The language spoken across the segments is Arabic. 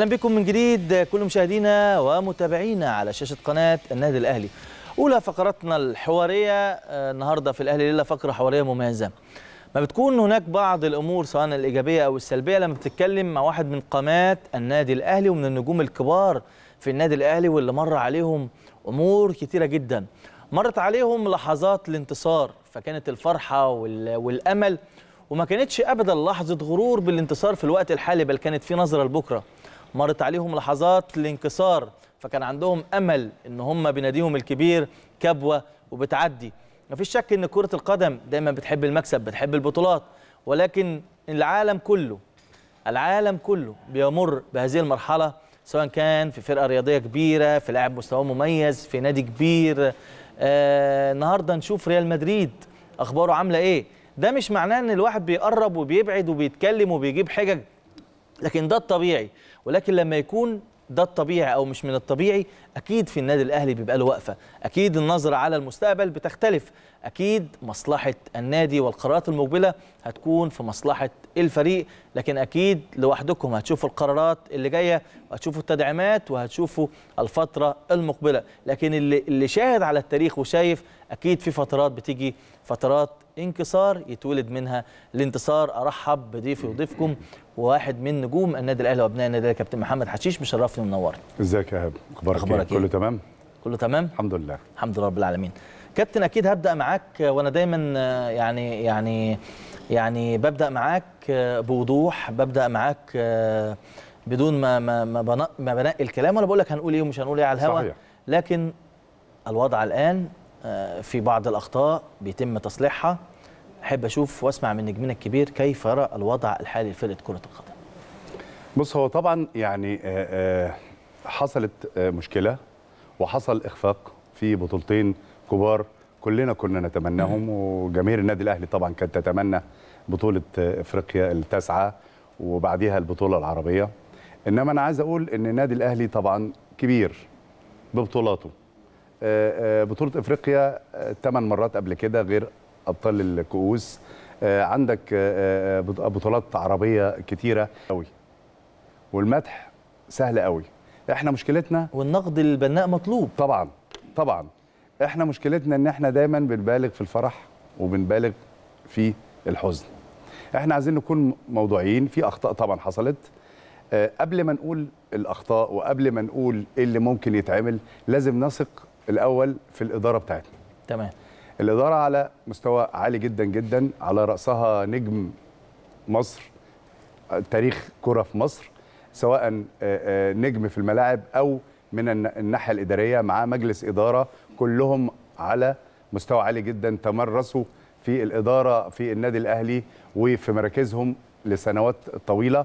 اهلا بكم من جديد كل مشاهدينا ومتابعينا على شاشه قناه النادي الاهلي اولى فقراتنا الحواريه آه، النهارده في الاهلي ليله فقره حواريه مميزه ما بتكون هناك بعض الامور سواء الايجابيه او السلبيه لما بتتكلم مع واحد من قامات النادي الاهلي ومن النجوم الكبار في النادي الاهلي واللي مر عليهم امور كثيره جدا مرت عليهم لحظات الانتصار فكانت الفرحه والامل وما كانتش ابدا لحظه غرور بالانتصار في الوقت الحالي بل كانت في نظره لبكره مرت عليهم لحظات الانكسار فكان عندهم امل ان هم بناديهم الكبير كبوه وبتعدي مفيش شك ان كره القدم دايما بتحب المكسب بتحب البطولات ولكن العالم كله العالم كله بيمر بهذه المرحله سواء كان في فرقه رياضيه كبيره في لاعب مستواه مميز في نادي كبير آه النهارده نشوف ريال مدريد اخباره عامله ايه ده مش معناه ان الواحد بيقرب وبيبعد وبيتكلم وبيجيب حجج لكن ده الطبيعي ولكن لما يكون ده الطبيعي او مش من الطبيعي اكيد في النادي الاهلي بيبقى له وقفه اكيد النظره على المستقبل بتختلف اكيد مصلحه النادي والقرارات المقبله هتكون في مصلحه الفريق لكن اكيد لوحدكم هتشوفوا القرارات اللي جايه وهتشوفوا التدعيمات وهتشوفوا الفتره المقبله لكن اللي اللي شاهد على التاريخ وشايف اكيد في فترات بتيجي فترات انكسار يتولد منها الانتصار ارحب بضيفي وضيفكم وواحد من نجوم النادي الاهلي وابناء النادي الاهلي كابتن محمد حشيش مشرفني ومنورني ازيك يا هاب اخبارك, إيه؟ أخبارك إيه؟ كله تمام كله تمام الحمد لله الحمد لله رب العالمين كابتن اكيد هبدا معاك وانا دايما آه، يعني يعني يعني ببدا معاك آه، بوضوح ببدا معاك آه، بدون ما ما ما, ما بنقي الكلام ولا بقول لك هنقول ايه ومش هنقول ايه على الهواء لكن الوضع الان في بعض الاخطاء بيتم تصليحها احب اشوف واسمع من نجمنا الكبير كيف يرى الوضع الحالي لفرقه كره القدم بص هو طبعا يعني آه، آه، حصلت آه، مشكله وحصل اخفاق في بطولتين كبار كلنا كنا نتمناهم وجماهير النادي الاهلي طبعا كانت تتمنى بطوله افريقيا التاسعه وبعديها البطوله العربيه انما انا عايز اقول ان النادي الاهلي طبعا كبير ببطولاته بطوله افريقيا 8 مرات قبل كده غير ابطال الكؤوس آه، عندك آه، آه، بطولات عربيه كتيره قوي والمدح سهل قوي احنا مشكلتنا والنقد البناء مطلوب طبعا طبعا احنا مشكلتنا ان احنا دايما بنبالغ في الفرح وبنبالغ في الحزن احنا عايزين نكون موضوعيين في اخطاء طبعا حصلت قبل ما نقول الاخطاء وقبل ما نقول ايه اللي ممكن يتعمل لازم نثق الاول في الاداره بتاعتنا تمام الإدارة على مستوى عالي جدا جدا على رأسها نجم مصر تاريخ كرة في مصر سواء نجم في الملاعب أو من الناحية الإدارية مع مجلس إدارة كلهم على مستوى عالي جدا تمرسوا في الإدارة في النادي الأهلي وفي مراكزهم لسنوات طويلة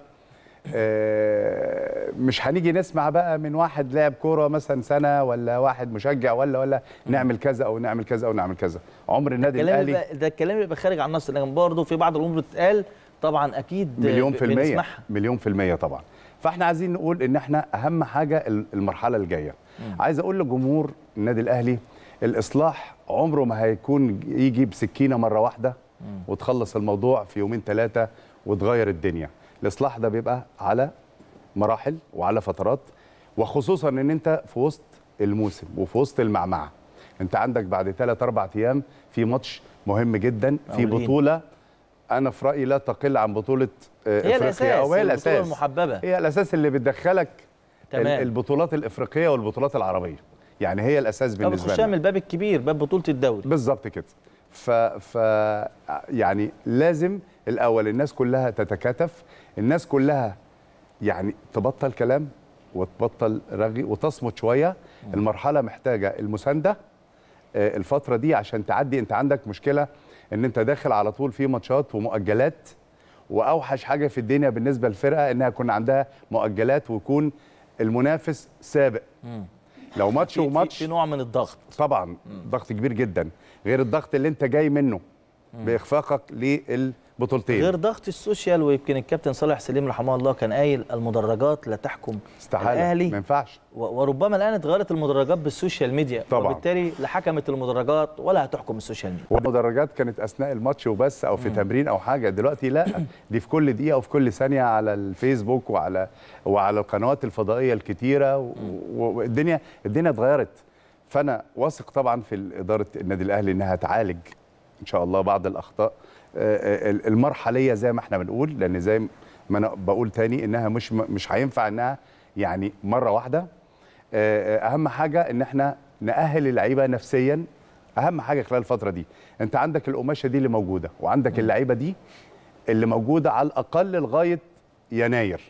آه، مش هنيجي نسمع بقى من واحد لاعب كوره مثلا سنه ولا واحد مشجع ولا ولا نعمل كذا او نعمل كذا او نعمل كذا عمر النادي الاهلي ده الكلام يبقى خارج عن النص لكن برضه في بعض الامور بتتقال طبعا اكيد مليون في المية بنسمحها. مليون في المية طبعا فاحنا عايزين نقول ان احنا اهم حاجه المرحله الجايه عايز اقول لجمهور النادي الاهلي الاصلاح عمره ما هيكون يجي بسكينه مره واحده وتخلص الموضوع في يومين ثلاثه وتغير الدنيا الاصلاح ده بيبقى على مراحل وعلى فترات وخصوصا ان انت في وسط الموسم وفي وسط المعمعه انت عندك بعد ثلاث اربع ايام في ماتش مهم جدا في بطوله انا في رايي لا تقل عن بطوله آه، هي افريقيا او هي الاساس البطوله المحببه هي الاساس اللي بتدخلك تمام. البطولات الافريقيه والبطولات العربيه يعني هي الاساس بالنسبه لنا بتخشها من الباب الكبير باب بطوله الدوري بالظبط كده ف... ف يعني لازم الاول الناس كلها تتكاتف الناس كلها يعني تبطل كلام وتبطل رغي وتصمت شويه المرحله محتاجه المسانده آه، الفتره دي عشان تعدي انت عندك مشكله ان انت داخل على طول في ماتشات ومؤجلات واوحش حاجه في الدنيا بالنسبه للفرقه انها يكون عندها مؤجلات ويكون المنافس سابق لو ماتش وماتش في نوع من الضغط طبعا ضغط كبير جدا غير الضغط اللي انت جاي منه باخفاقك لل بطولتين غير ضغط السوشيال ويمكن الكابتن صالح سليم رحمه الله كان قايل المدرجات لا تحكم استحالة الاهلي ما ينفعش وربما الان اتغيرت المدرجات بالسوشيال ميديا طبعا وبالتالي لا حكمت المدرجات ولا هتحكم السوشيال ميديا والمدرجات كانت اثناء الماتش وبس او في تمرين او حاجه دلوقتي لا دي في كل دقيقه وفي كل ثانيه على الفيسبوك وعلى وعلى القنوات الفضائيه الكتيره والدنيا الدنيا اتغيرت فانا واثق طبعا في اداره النادي الاهلي انها تعالج ان شاء الله بعض الاخطاء المرحليه زي ما احنا بنقول لان زي ما انا بقول تاني انها مش مش هينفع انها يعني مره واحده آه، آه، اهم حاجه ان احنا ناهل اللعيبه نفسيا اهم حاجه خلال الفتره دي انت عندك القماشه دي اللي موجوده وعندك اللعيبه دي اللي موجوده على الاقل لغايه يناير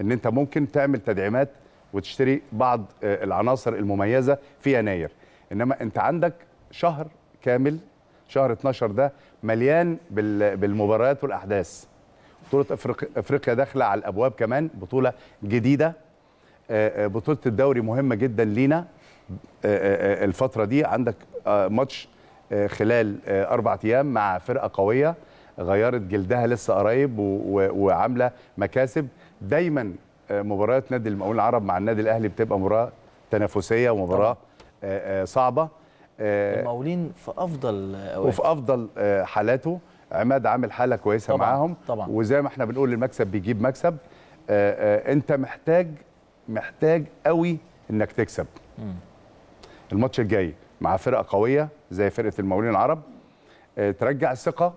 ان انت ممكن تعمل تدعيمات وتشتري بعض آه، العناصر المميزه في يناير انما انت عندك شهر كامل شهر 12 ده مليان بالمباريات والاحداث بطوله افريقيا داخله على الابواب كمان بطوله جديده آه، آه، بطوله الدوري مهمه جدا لينا آه، الفتره دي عندك ماتش خلال اربع ايام مع فرقه قويه غيرت جلدها لسه قريب وعامله مكاسب دايما مباريات نادي المقاولين العرب مع النادي الاهلي بتبقى مباراه تنافسيه ومباراه صعبه آه، المقاولين في افضل أوقات. وفي افضل آه، حالاته عماد عامل حاله كويسه طبعًا معاهم طبعًا وزي ما احنا بنقول المكسب بيجيب مكسب آه، انت محتاج محتاج قوي انك تكسب الماتش الجاي مع فرقه قويه زي فرقه المقاولين العرب ترجع الثقه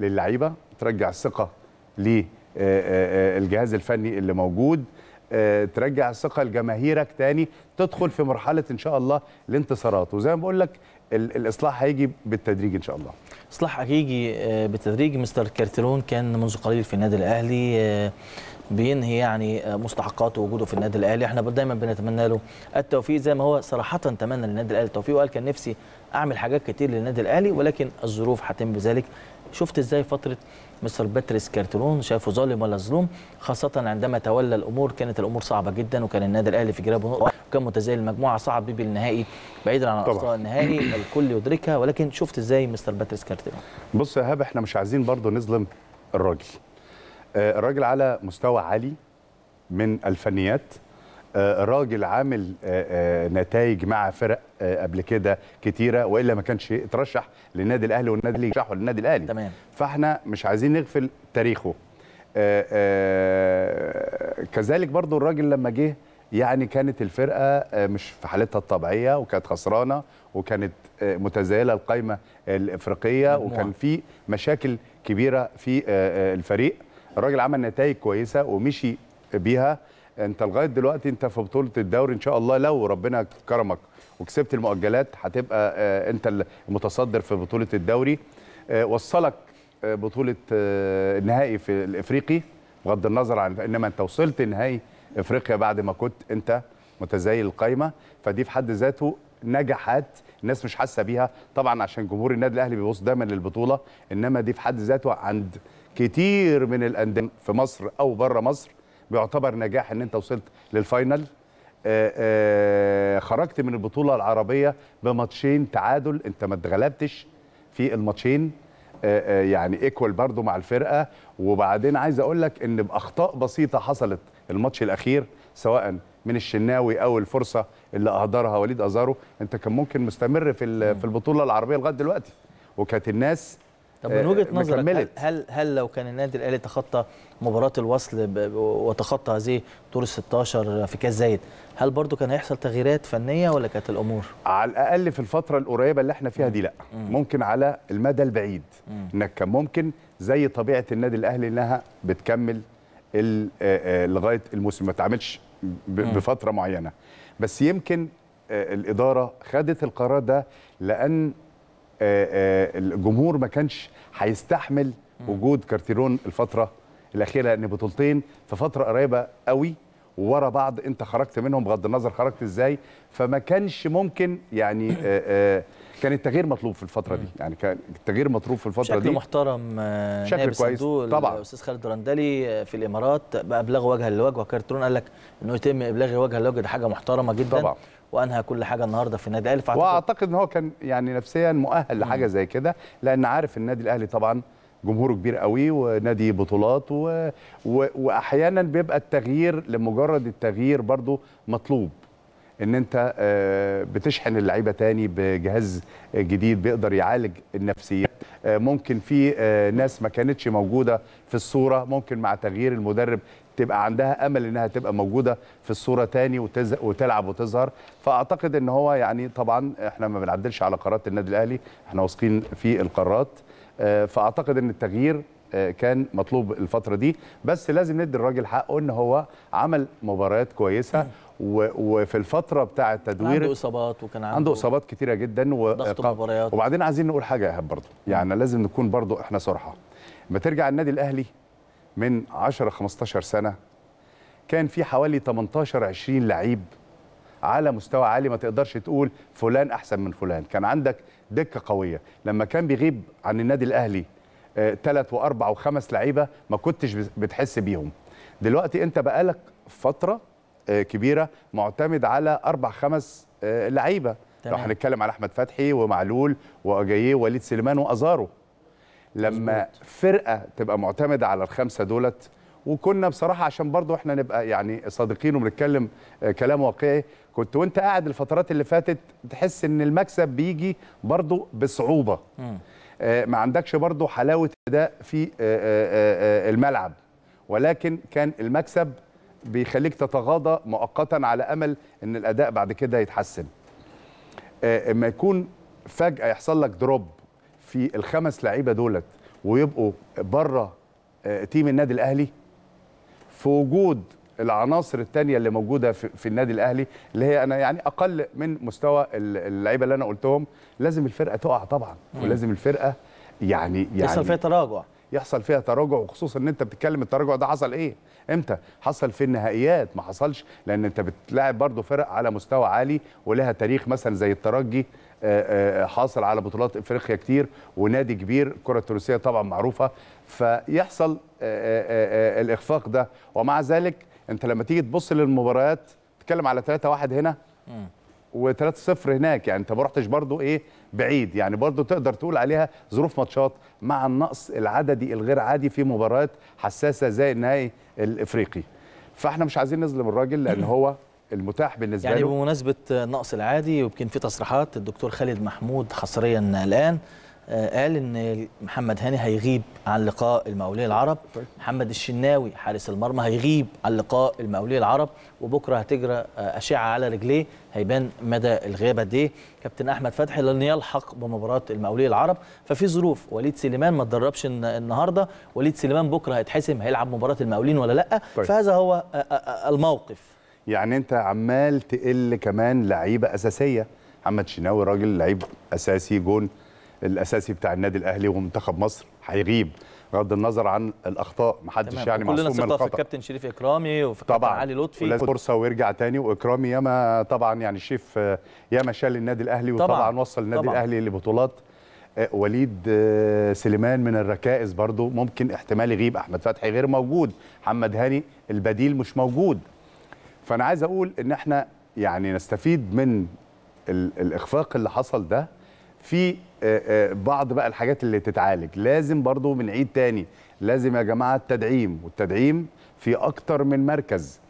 للعيبه ترجع الثقه للجهاز الفني اللي موجود آه، ترجع الثقه لجماهيرك تاني تدخل في مرحله ان شاء الله الانتصارات وزي ما بقول لك الاصلاح هيجي بالتدريج ان شاء الله اصلاح هيجي آه، بالتدريج مستر كارتلون كان منذ قليل في النادي الاهلي آه، بينهي يعني مستحقاته وجوده في النادي الاهلي احنا دايما بنتمنى له التوفيق زي ما هو صراحه تمنى للنادي الاهلي التوفيق وقال كان نفسي اعمل حاجات كتير للنادي الاهلي ولكن الظروف هتم بذلك شفت ازاي فتره مستر باتريس كارتلون شايفه ظالم ولا مظلوم خاصه عندما تولى الامور كانت الامور صعبه جدا وكان النادي الاهلي في جرابه نقطه وكان متزايل المجموعه صعب بيه بالنهائي بعيدا عن الاخطاء النهائي الكل يدركها ولكن شفت ازاي مستر باتريس كارتلون بص يا هاب احنا مش عايزين برضه نظلم الراجل آه، الراجل على مستوى عالي من الفنيات آه، راجل عامل آه، آه، نتائج مع فرق قبل كده كتيره والا ما كانش اترشح للنادي الاهلي والنادي اللي رشحه للنادي الاهلي تمام فاحنا مش عايزين نغفل تاريخه كذلك برضو الراجل لما جه يعني كانت الفرقه مش في حالتها الطبيعيه وكانت خسرانه وكانت متزايله القائمه الافريقيه وكان في مشاكل كبيره في الفريق الراجل عمل نتائج كويسه ومشي بيها انت لغايه دلوقتي انت في بطوله الدوري ان شاء الله لو ربنا كرمك وكسبت المؤجلات هتبقى آه، انت المتصدر في بطوله الدوري آه، وصلك آه، بطوله النهائي في الافريقي بغض النظر عن انما انت وصلت نهائي افريقيا بعد ما كنت انت متزايل القايمه فدي في حد ذاته نجاحات الناس مش حاسه بيها طبعا عشان جمهور النادي الاهلي بيبص دايما للبطوله انما دي في حد ذاته عند كتير من الانديه في مصر او بره مصر بيعتبر نجاح ان انت وصلت للفاينل آآ آه، آآ آه، خرجت من البطوله العربيه بماتشين تعادل انت ما اتغلبتش في الماتشين آه، يعني ايكوال برضو مع الفرقه وبعدين عايز اقول لك ان باخطاء بسيطه حصلت الماتش الاخير سواء من الشناوي او الفرصه اللي اهدرها وليد ازارو انت كان ممكن مستمر في في البطوله العربيه لغايه دلوقتي وكانت الناس طب من وجهه آه، نظرك هل, هل هل لو كان النادي الاهلي تخطى مباراه الوصل وتخطى هذه دور ال 16 في كاس زايد هل برضو كان هيحصل تغييرات فنيه ولا كانت الامور على الاقل في الفتره القريبه اللي احنا فيها دي لا ممكن على المدى البعيد انك كان ممكن زي طبيعه النادي الاهلي انها بتكمل آه، آه، لغايه الموسم ما تعملش بفتره معينه بس يمكن الاداره خدت القرار ده لان آه، آه، الجمهور ما كانش هيستحمل وجود كارتيرون الفتره الاخيره لان بطولتين في فتره قريبه قوي ورا بعض انت خرجت منهم بغض النظر خرجت ازاي فما كانش ممكن يعني آه، كان التغيير مطلوب في الفتره دي يعني كان التغيير مطلوب في الفتره دي محترم شكل محترم نائب كويس طبعا الاستاذ خالد الرندلي في الامارات بقى وجها لوجه وكارترون قال لك انه يتم ابلاغ وجها لوجه ده حاجه محترمه جدا طبعا وانهى كل حاجه النهارده في النادي الاهلي واعتقد ان هو كان يعني نفسيا مؤهل لحاجه زي كده لان عارف النادي الاهلي طبعا جمهوره كبير قوي ونادي بطولات و... و... واحيانا بيبقى التغيير لمجرد التغيير برضو مطلوب ان انت آه، بتشحن اللعيبه تاني بجهاز جديد بيقدر يعالج النفسيات آه، ممكن في آه، ناس ما كانتش موجوده في الصوره ممكن مع تغيير المدرب تبقى عندها امل انها تبقى موجوده في الصوره تاني وتز... وتلعب وتظهر فاعتقد ان هو يعني طبعا احنا ما بنعدلش على قرارات النادي الاهلي احنا واثقين في القرارات آه، فاعتقد ان التغيير آه، كان مطلوب الفتره دي بس لازم ندي الراجل حقه ان هو عمل مباريات كويسه وفي الفتره بتاع التدوير عنده اصابات وكان عنده, عنده اصابات كتيره جدا و... وبعدين عايزين نقول حاجه يا ايهاب يعني لازم نكون برضو احنا صراحه ما ترجع النادي الاهلي من 10 15 سنه كان في حوالي 18 20 لعيب على مستوى عالي ما تقدرش تقول فلان احسن من فلان كان عندك دكه قويه لما كان بيغيب عن النادي الاهلي ثلاث آه، واربع وخمس لعيبه ما كنتش بتحس بيهم دلوقتي انت بقالك فتره آه، كبيره معتمد على اربع خمس آه، لعيبه لو هنتكلم على احمد فتحي ومعلول واجاييه ووليد سليمان وازارو لما مزبوط. فرقه تبقى معتمده على الخمسه دولت وكنا بصراحه عشان برضو احنا نبقى يعني صادقين وبنتكلم آه، كلام واقعي كنت وانت قاعد الفترات اللي فاتت تحس ان المكسب بيجي برضو بصعوبه آه، ما عندكش برضو حلاوه اداء في آه، الملعب ولكن كان المكسب بيخليك تتغاضى مؤقتا على امل ان الاداء بعد كده يتحسن اما يكون فجاه يحصل لك دروب في الخمس لعيبه دولت ويبقوا بره آه، تيم النادي الاهلي في وجود العناصر الثانيه اللي موجوده في, النادي الاهلي اللي هي انا يعني اقل من مستوى اللعيبه اللي انا قلتهم لازم الفرقه تقع طبعا ولازم الفرقه يعني يعني يحصل فيها تراجع يحصل فيها تراجع وخصوصا ان انت بتتكلم التراجع ده حصل ايه امتى حصل في النهائيات ما حصلش لان انت بتلاعب برضه فرق على مستوى عالي ولها تاريخ مثلا زي الترجي آه، آه، حاصل على بطولات افريقيا كتير ونادي كبير الكره التونسيه طبعا معروفه فيحصل آه، الاخفاق ده ومع ذلك انت لما تيجي تبص للمباريات تتكلم على 3 1 هنا و3-0 هناك يعني انت ما رحتش برضه ايه بعيد يعني برضه تقدر تقول عليها ظروف ماتشات مع النقص العددي الغير عادي في مباريات حساسه زي النهائي الافريقي فاحنا مش عايزين نظلم الراجل لان هو المتاح بالنسبه يعني له يعني بمناسبه النقص العادي يمكن في تصريحات الدكتور خالد محمود حصريا الان آه، قال ان محمد هاني هيغيب عن لقاء المقاولين العرب طيب. محمد الشناوي حارس المرمى هيغيب عن لقاء المقاولين العرب وبكره هتجرى آه، اشعه على رجليه هيبان مدى الغياب قد ايه كابتن احمد فتحي لن يلحق بمباراه المقاولين العرب ففي ظروف وليد سليمان ما اتدربش النهارده وليد سليمان بكره هيتحسم هيلعب مباراه المقاولين ولا لا طيب. فهذا هو آه، الموقف يعني انت عمال تقل كمان لعيبه اساسيه محمد شناوي راجل لعيب اساسي جون الاساسي بتاع النادي الاهلي ومنتخب مصر هيغيب بغض النظر عن الاخطاء محدش يعني معصوم من الخطا في الكابتن شريف اكرامي وفي طبعا علي لطفي ولازم فرصه ويرجع تاني واكرامي ياما طبعا يعني شريف ياما شال النادي الاهلي وطبعا طبعا وصل النادي طبعا الاهلي لبطولات أه، وليد أه، سليمان من الركائز برضو ممكن احتمال يغيب احمد فتحي غير موجود محمد هاني البديل مش موجود فانا عايز اقول ان احنا يعني نستفيد من الاخفاق اللي حصل ده في بعض بقى الحاجات اللي تتعالج لازم برضو بنعيد تاني لازم يا جماعه التدعيم والتدعيم في اكتر من مركز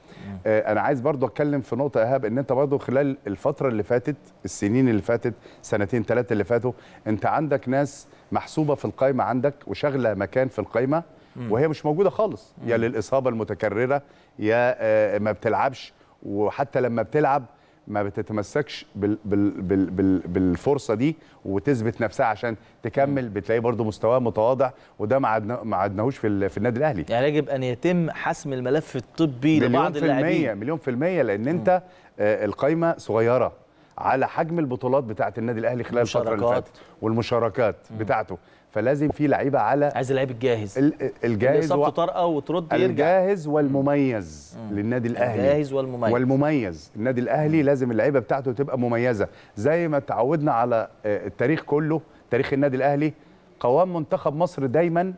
انا عايز برضو اتكلم في نقطه ايهاب ان انت برضو خلال الفتره اللي فاتت السنين اللي فاتت سنتين ثلاثه اللي فاتوا انت عندك ناس محسوبه في القايمه عندك وشغله مكان في القايمه وهي مش موجوده خالص يا للاصابه المتكرره يا آه، ما بتلعبش وحتى لما بتلعب ما بتتمسكش بال بال بال بال بالفرصه دي وتثبت نفسها عشان تكمل بتلاقيه برضو مستواه متواضع وده ما معدن... عدناهوش في, في النادي الاهلي يعني يجب ان يتم حسم الملف الطبي لبعض اللاعبين مليون في المية لان انت آه القايمه صغيره على حجم البطولات بتاعه النادي الاهلي خلال الفتره اللي فاتت والمشاركات بتاعته فلازم في لعيبه على عايز اللعيب الجاهز الجاهز اصابته طارئه وترد يرجع الجاهز والمميز مم. للنادي الاهلي الجاهز والمميز والمميز النادي الاهلي مم. لازم اللعيبه بتاعته تبقى مميزه زي ما تعودنا على آه، التاريخ كله تاريخ النادي الاهلي قوام منتخب مصر دايما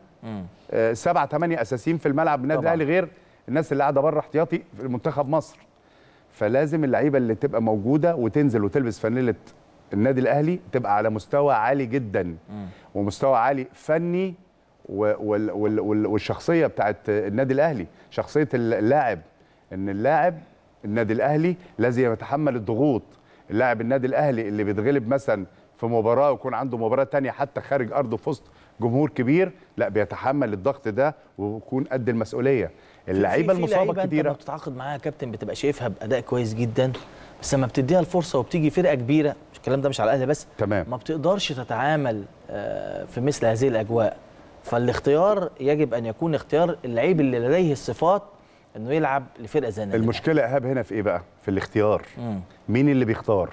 آه، سبعة ثمانية اساسيين في الملعب النادي الاهلي غير الناس اللي قاعده بره احتياطي في منتخب مصر فلازم اللعيبه اللي تبقى موجوده وتنزل وتلبس فانيله النادي الاهلي تبقى على مستوى عالي جدا مم. ومستوى عالي فني والشخصيه بتاعت النادي الاهلي شخصيه اللاعب ان اللاعب النادي الاهلي الذي يتحمل الضغوط اللاعب النادي الاهلي اللي بيتغلب مثلا في مباراه ويكون عنده مباراه تانية حتى خارج ارضه في وسط جمهور كبير لا بيتحمل الضغط ده ويكون قد المسؤوليه اللعيبه المصابه كتيره انت بتتعاقد معاها كابتن بتبقى شايفها باداء كويس جدا بس لما بتديها الفرصه وبتيجي فرقه كبيره الكلام ده مش على الاهلي بس تمام ما بتقدرش تتعامل آه، في مثل هذه الاجواء فالاختيار يجب ان يكون اختيار اللعيب اللي لديه الصفات انه يلعب لفرقه زي المشكله ايهاب هنا في ايه بقى؟ في الاختيار مم. مين اللي بيختار؟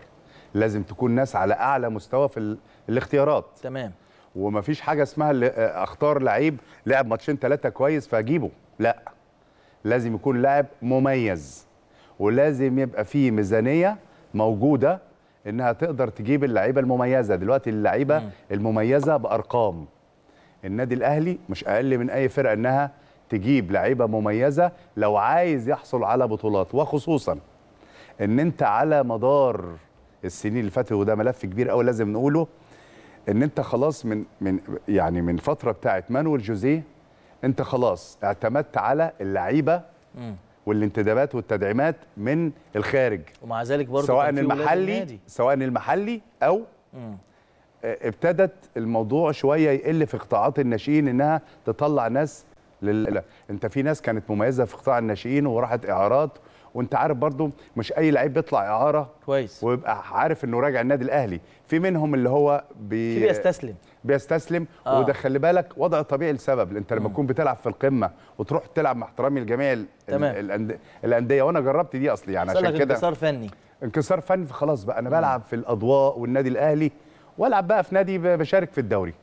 لازم تكون ناس على اعلى مستوى في الاختيارات تمام ومفيش حاجه اسمها آه، اختار لعيب لعب ماتشين ثلاثه كويس فاجيبه لا لازم يكون لاعب مميز ولازم يبقى فيه ميزانيه موجوده انها تقدر تجيب اللعيبه المميزه دلوقتي اللعيبه المميزه بارقام النادي الاهلي مش اقل من اي فرقه انها تجيب لعيبه مميزه لو عايز يحصل على بطولات وخصوصا ان انت على مدار السنين اللي فاتت وده ملف كبير قوي لازم نقوله ان انت خلاص من من يعني من فتره بتاعه مانويل جوزيه انت خلاص اعتمدت على اللعيبه والانتدابات والتدعيمات من الخارج ومع ذلك برضه سواء المحلي سواء المحلي او مم. آه، ابتدت الموضوع شويه يقل في قطاعات الناشئين انها تطلع ناس لل... انت في ناس كانت مميزه في قطاع الناشئين وراحت اعارات وانت عارف برضو مش اي لعيب بيطلع اعاره كويس ويبقى عارف انه راجع النادي الاهلي في منهم اللي هو بي... في بيستسلم بيستسلم آه. وده خلي بالك وضع طبيعي لسبب انت لما تكون بتلعب في القمه وتروح تلعب مع احترامي لجميع ال... الأند... الانديه وانا جربت دي اصلي يعني عشان كده انكسار فني انكسار فني فخلاص بقى انا بلعب في الاضواء والنادي الاهلي والعب بقى في نادي بشارك في الدوري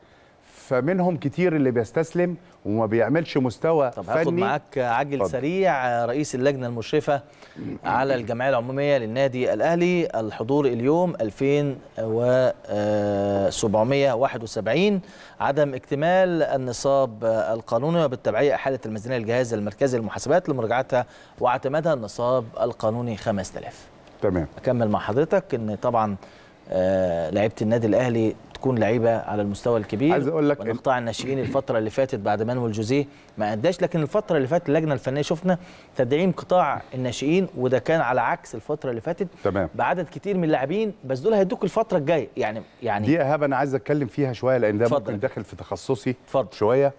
فمنهم كتير اللي بيستسلم وما بيعملش مستوى طب فني طب هاخد معاك عجل طب. سريع رئيس اللجنه المشرفه على الجمعيه العموميه للنادي الاهلي الحضور اليوم 2771 عدم اكتمال النصاب القانوني وبالتبعيه احاله الميزانيه للجهاز المركزي للمحاسبات لمراجعتها واعتمادها النصاب القانوني 5000 تمام اكمل مع حضرتك ان طبعا آه لعيبه النادي الاهلي تكون لعيبه على المستوى الكبير عايز اقول لك قطاع الناشئين الفتره اللي فاتت بعد مانويل جوزيه ما اداش لكن الفتره اللي فاتت اللجنه الفنيه شفنا تدعيم قطاع الناشئين وده كان على عكس الفتره اللي فاتت تمام بعدد كتير من اللاعبين بس دول هيدوك الفتره الجايه يعني يعني دي اهاب انا عايز اتكلم فيها شويه لان ده ممكن داخل في تخصصي فضل. شويه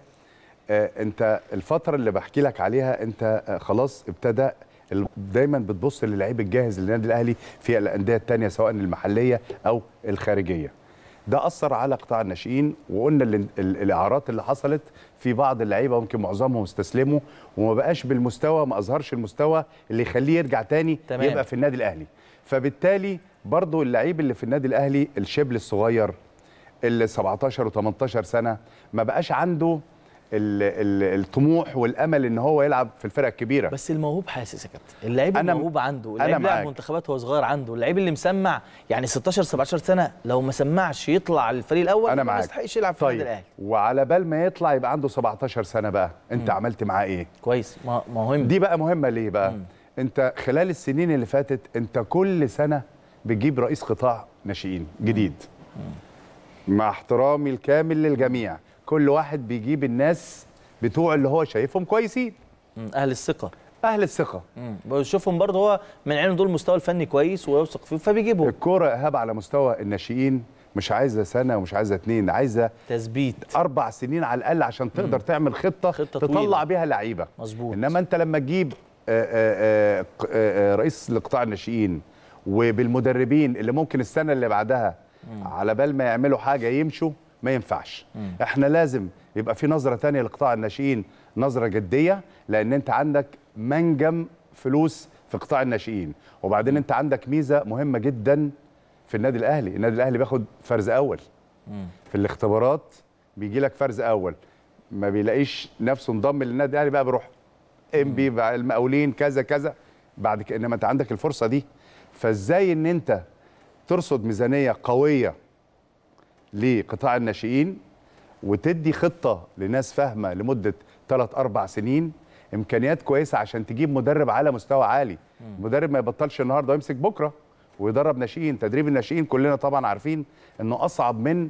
آه انت الفتره اللي بحكي لك عليها انت آه خلاص ابتدى دايما بتبص للعيب الجاهز للنادي الاهلي في الانديه الثانيه سواء المحليه او الخارجيه ده اثر على قطاع الناشئين وقلنا الاعارات اللي حصلت في بعض اللعيبه ممكن معظمهم استسلموا وما بقاش بالمستوى ما اظهرش المستوى اللي يخليه يرجع تاني تمام. يبقى في النادي الاهلي فبالتالي برضو اللعيب اللي في النادي الاهلي الشبل الصغير اللي 17 و18 سنه ما بقاش عنده الطموح والامل ان هو يلعب في الفرق الكبيره بس الموهوب حاسس يا كابتن اللعيب الموهوب عنده اللي لعب منتخبات وهو صغير عنده اللعيب اللي مسمع يعني 16 17 سنه لو ما سمعش يطلع الفريق الاول انا معاك ما يستحقش يلعب في طيب. الاهلي وعلى بال ما يطلع يبقى عنده 17 سنه بقى انت م. عملت معاه ايه كويس مهم دي بقى مهمه ليه بقى م. انت خلال السنين اللي فاتت انت كل سنه بتجيب رئيس قطاع ناشئين جديد م. م. مع احترامي الكامل للجميع كل واحد بيجيب الناس بتوع اللي هو شايفهم كويسين اهل الثقه اهل الثقه بشوفهم برضه هو من عينه دول المستوى الفني كويس ويوثق فيه فبيجيبهم الكوره ايهاب على مستوى الناشئين مش عايزه سنه ومش عايزه اتنين عايزه تثبيت اربع سنين على الاقل عشان تقدر مم. تعمل خطه, خطة تطلع طويلة. بيها لعيبه مظبوط انما انت لما تجيب آه، آه، آه، رئيس لقطاع الناشئين وبالمدربين اللي ممكن السنه اللي بعدها مم. على بال ما يعملوا حاجه يمشوا ما ينفعش مم. احنا لازم يبقى في نظره تانية لقطاع الناشئين نظره جديه لان انت عندك منجم فلوس في قطاع الناشئين وبعدين انت عندك ميزه مهمه جدا في النادي الاهلي النادي الاهلي بياخد فرز اول مم. في الاختبارات بيجي لك فرز اول ما بيلاقيش نفسه انضم للنادي الاهلي بقى بيروح ام بي المقاولين كذا كذا بعد كده انما انت عندك الفرصه دي فازاي ان انت ترصد ميزانيه قويه لقطاع الناشئين وتدي خطه لناس فاهمه لمده 3 4 سنين امكانيات كويسه عشان تجيب مدرب على مستوى عالي مدرب ما يبطلش النهارده ويمسك بكره ويدرب ناشئين تدريب الناشئين كلنا طبعا عارفين انه اصعب من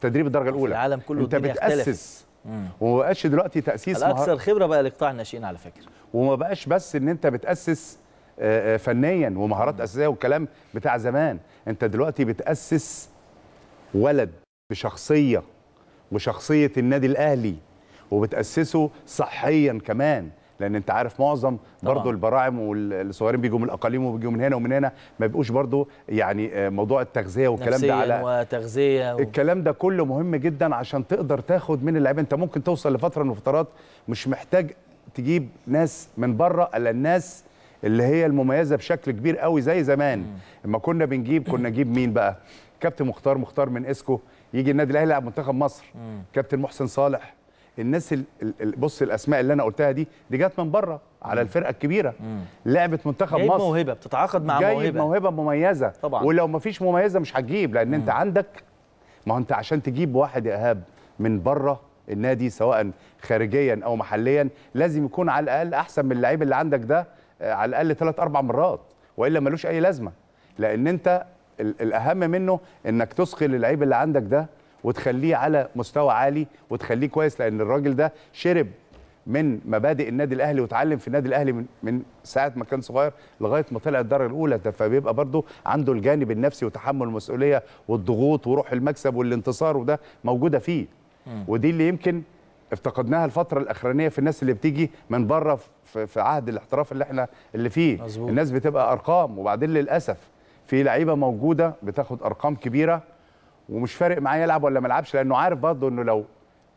تدريب الدرجه الاولى العالم كله انت بتاسس وما بقاش دلوقتي تاسيس الاكثر خبره بقى لقطاع الناشئين على فكره وما بقاش بس ان انت بتاسس آه، آه، فنيا ومهارات اساسيه والكلام بتاع زمان انت دلوقتي بتاسس ولد بشخصيه وشخصيه النادي الاهلي وبتاسسه صحيا كمان لان انت عارف معظم برضه البراعم والصغيرين بيجوا من الاقاليم وبيجوا من هنا ومن هنا ما بيبقوش برضه يعني آه، موضوع التغذيه والكلام ده على وتغذيه و... الكلام ده كله مهم جدا عشان تقدر تاخد من اللعيبه انت ممكن توصل لفتره من الفترات مش محتاج تجيب ناس من بره الا الناس اللي هي المميزه بشكل كبير قوي زي زمان لما كنا بنجيب كنا نجيب مين بقى كابتن مختار مختار من اسكو يجي النادي الاهلي يلعب منتخب مصر مم. كابتن محسن صالح الناس بص الاسماء اللي انا قلتها دي دي جت من بره على الفرقه الكبيره لعبه لعبت منتخب مصر موهبه بتتعاقد مع جايب موهبه موهبه مميزه طبعا ولو ما فيش مميزه مش هتجيب لان مم. انت عندك ما هو انت عشان تجيب واحد يا اهاب من بره النادي سواء خارجيا او محليا لازم يكون على الاقل احسن من اللعيب اللي عندك ده آه، على الاقل ثلاث اربع مرات والا ملوش اي لازمه لان انت الاهم منه انك تثقل اللعيب اللي عندك ده وتخليه على مستوى عالي وتخليه كويس لان الراجل ده شرب من مبادئ النادي الاهلي وتعلم في النادي الاهلي من من ساعه ما كان صغير لغايه ما طلع الدرجه الاولى فبيبقى برضه عنده الجانب النفسي وتحمل المسؤوليه والضغوط وروح المكسب والانتصار وده موجوده فيه ودي اللي يمكن افتقدناها الفتره الاخرانيه في الناس اللي بتيجي من بره في عهد الاحتراف اللي احنا اللي فيه مزبوط. الناس بتبقى ارقام وبعدين للاسف في لعيبه موجوده بتاخد ارقام كبيره ومش فارق معاه يلعب ولا ما يلعبش لانه عارف برضه انه لو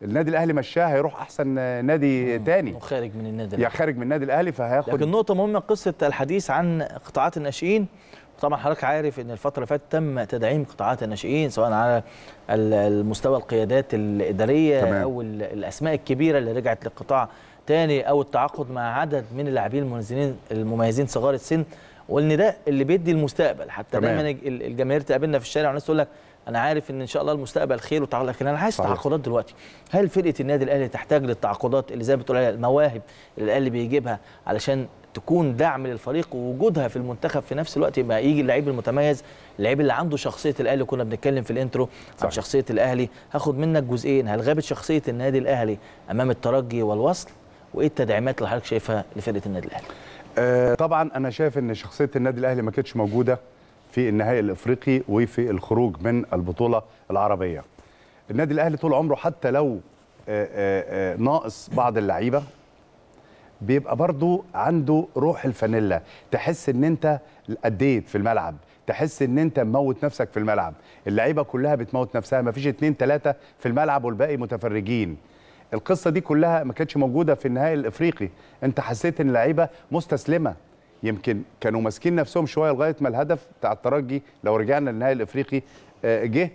النادي الاهلي مشاه هيروح احسن نادي تاني وخارج من النادي الاهلي خارج من النادي الاهلي فهياخد لكن نقطه مهمه قصه الحديث عن قطاعات الناشئين طبعا حضرتك عارف ان الفتره اللي فاتت تم تدعيم قطاعات الناشئين سواء على المستوى القيادات الاداريه تمام. او الاسماء الكبيره اللي رجعت للقطاع تاني او التعاقد مع عدد من اللاعبين المنزلين المميزين صغار السن وان ده اللي بيدي المستقبل حتى تمام. دايما الجماهير تقابلنا في الشارع والناس تقول لك انا عارف ان ان شاء الله المستقبل خير وتعالى لكن انا عايز تعاقدات دلوقتي هل فرقه النادي الاهلي تحتاج للتعاقدات اللي زي ما بتقول عليها المواهب اللي الاهلي بيجيبها علشان تكون دعم للفريق ووجودها في المنتخب في نفس الوقت يبقى يجي اللعيب المتميز اللعيب اللي عنده شخصيه الاهلي كنا بنتكلم في الانترو صحيح. عن شخصيه الاهلي هاخد منك جزئين هل غابت شخصيه النادي الاهلي امام الترجي والوصل وايه التدعيمات اللي حضرتك شايفها لفرقه النادي الاهلي آه طبعا انا شايف ان شخصيه النادي الاهلي ما كانتش موجوده في النهائي الافريقي وفي الخروج من البطوله العربيه النادي الاهلي طول عمره حتى لو آه، آه، آه، ناقص بعض اللعيبه بيبقى برضو عنده روح الفانيلا تحس ان انت اديت في الملعب تحس ان انت مموت نفسك في الملعب اللعيبه كلها بتموت نفسها مفيش اتنين تلاته في الملعب والباقي متفرجين القصه دي كلها ما كانتش موجوده في النهائي الافريقي انت حسيت ان اللعيبه مستسلمه يمكن كانوا ماسكين نفسهم شويه لغايه ما الهدف بتاع الترجي لو رجعنا للنهائي الافريقي آه، جه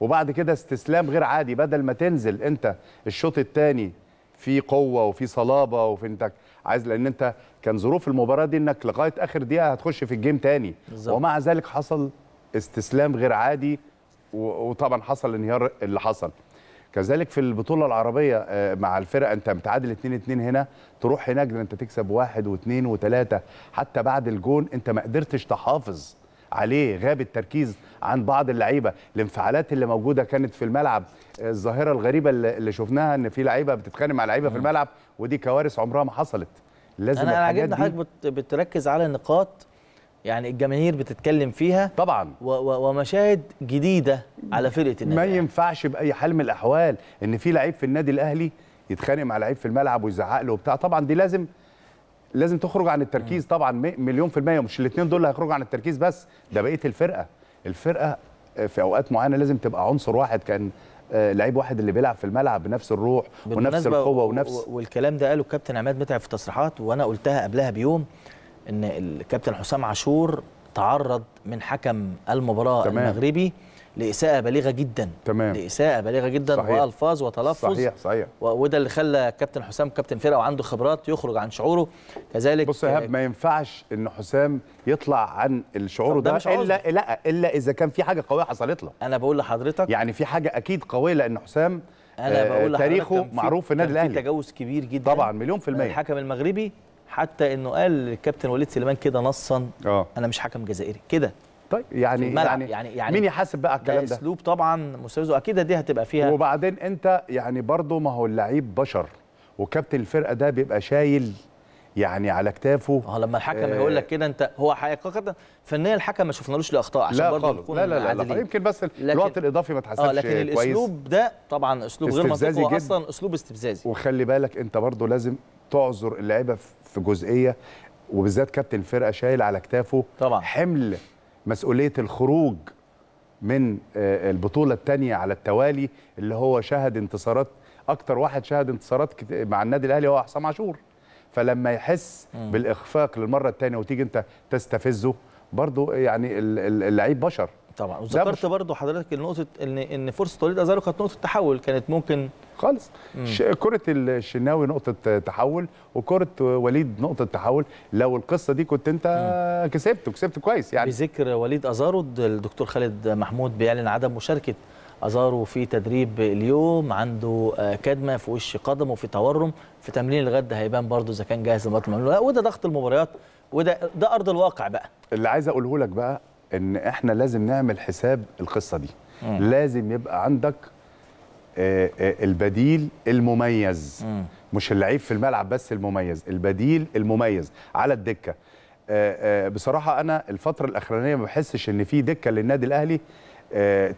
وبعد كده استسلام غير عادي بدل ما تنزل انت الشوط الثاني في قوه وفي صلابه وفي انت عايز لان انت كان ظروف المباراه دي انك لغايه اخر دقيقه هتخش في الجيم تاني بالزبط. ومع ذلك حصل استسلام غير عادي وطبعا حصل الانهيار اللي حصل كذلك في البطوله العربيه آه، مع الفرق انت متعادل 2 2 هنا تروح هناك انت تكسب واحد واثنين وثلاثه حتى بعد الجون انت ما قدرتش تحافظ عليه غاب التركيز عن بعض اللعيبه الانفعالات اللي موجوده كانت في الملعب آه، الظاهره الغريبه اللي شفناها ان في لعيبه بتتخانق مع لعيبه في الملعب ودي كوارث عمرها ما حصلت لازم انا عاجبني حضرتك بتركز على نقاط يعني الجماهير بتتكلم فيها طبعا و و ومشاهد جديده على فرقه النادي ما ينفعش باي حال من الاحوال ان في لعيب في النادي الاهلي يتخانق مع لعيب في الملعب ويزعق له وبتاع طبعا دي لازم لازم تخرج عن التركيز طبعا مليون في الميه مش الاثنين دول هيخرجوا عن التركيز بس ده بقيه الفرقه الفرقه آه، في اوقات معينه لازم تبقى عنصر واحد كان آه، لعيب واحد اللي بيلعب في الملعب بنفس الروح ونفس القوه ونفس والكلام ده قاله الكابتن عماد متعب في تصريحات وانا قلتها قبلها بيوم ان الكابتن حسام عاشور تعرض من حكم المباراه تمام. المغربي لاساءه بليغة جدا تمام لاساءه بليغة جدا صحيح. والفاظ وتلفظ صحيح صحيح وده اللي خلى كابتن حسام كابتن فرقه وعنده خبرات يخرج عن شعوره كذلك بص يا ما ينفعش ان حسام يطلع عن الشعور ده, ده الا لا الا اذا كان في حاجه قويه حصلت له انا بقول لحضرتك يعني في حاجه اكيد قويه لان حسام انا آه، بقول لحضرتك تاريخه معروف في النادي الاهلي تجاوز كبير جدا طبعا مليون في الميه الحكم المغربي حتى انه قال الكابتن وليد سليمان كده نصا أوه. انا مش حكم جزائري كده طيب يعني يعني, يعني يعني مين يحاسب بقى الكلام ده, ده اسلوب طبعا مستفز واكيد دي هتبقى فيها وبعدين انت يعني برضه ما هو اللعيب بشر وكابتن الفرقه ده بيبقى شايل يعني على كتافه اه لما الحكم يقول لك آه. كده انت هو حقيقه فنيا الحكم ما شفنالوش لاخطاء عشان لا برضه نكون لا لا لا, لا يمكن بس الوقت الاضافي ما اتحسبش آه لكن كويس الاسلوب ده طبعا اسلوب غير منطقي اصلا اسلوب استفزازي وخلي بالك انت برضه لازم تعذر اللعيبه في جزئيه وبالذات كابتن الفرقه شايل على كتافه طبعا حمل مسؤوليه الخروج من آه، البطوله الثانيه على التوالي اللي هو شهد انتصارات اكتر واحد شهد انتصارات مع النادي الاهلي هو حسام عاشور فلما يحس م. بالاخفاق للمره الثانيه وتيجي انت تستفزه برضه يعني اللعيب بشر طبعا وذكرت برضو حضرتك نقطه ان ان فرصه وليد ازارو كانت نقطه تحول كانت ممكن خالص كره الشناوي نقطه تحول وكره وليد نقطه تحول لو القصه دي كنت انت كسبت وكسبت كويس يعني بذكر وليد ازارو الدكتور خالد محمود بيعلن عدم مشاركه ازارو في تدريب اليوم عنده آه، كدمه في وش قدمه في تورم في تمرين الغد هيبان برضه اذا كان جاهز لا وده ضغط المباريات وده ده ارض الواقع بقى اللي عايز اقوله لك بقى ان احنا لازم نعمل حساب القصه دي مم. لازم يبقى عندك آه، آه، البديل المميز مم. مش اللعيب في الملعب بس المميز البديل المميز على الدكه آه، بصراحه انا الفتره الاخرانيه ما بحسش ان في دكه للنادي الاهلي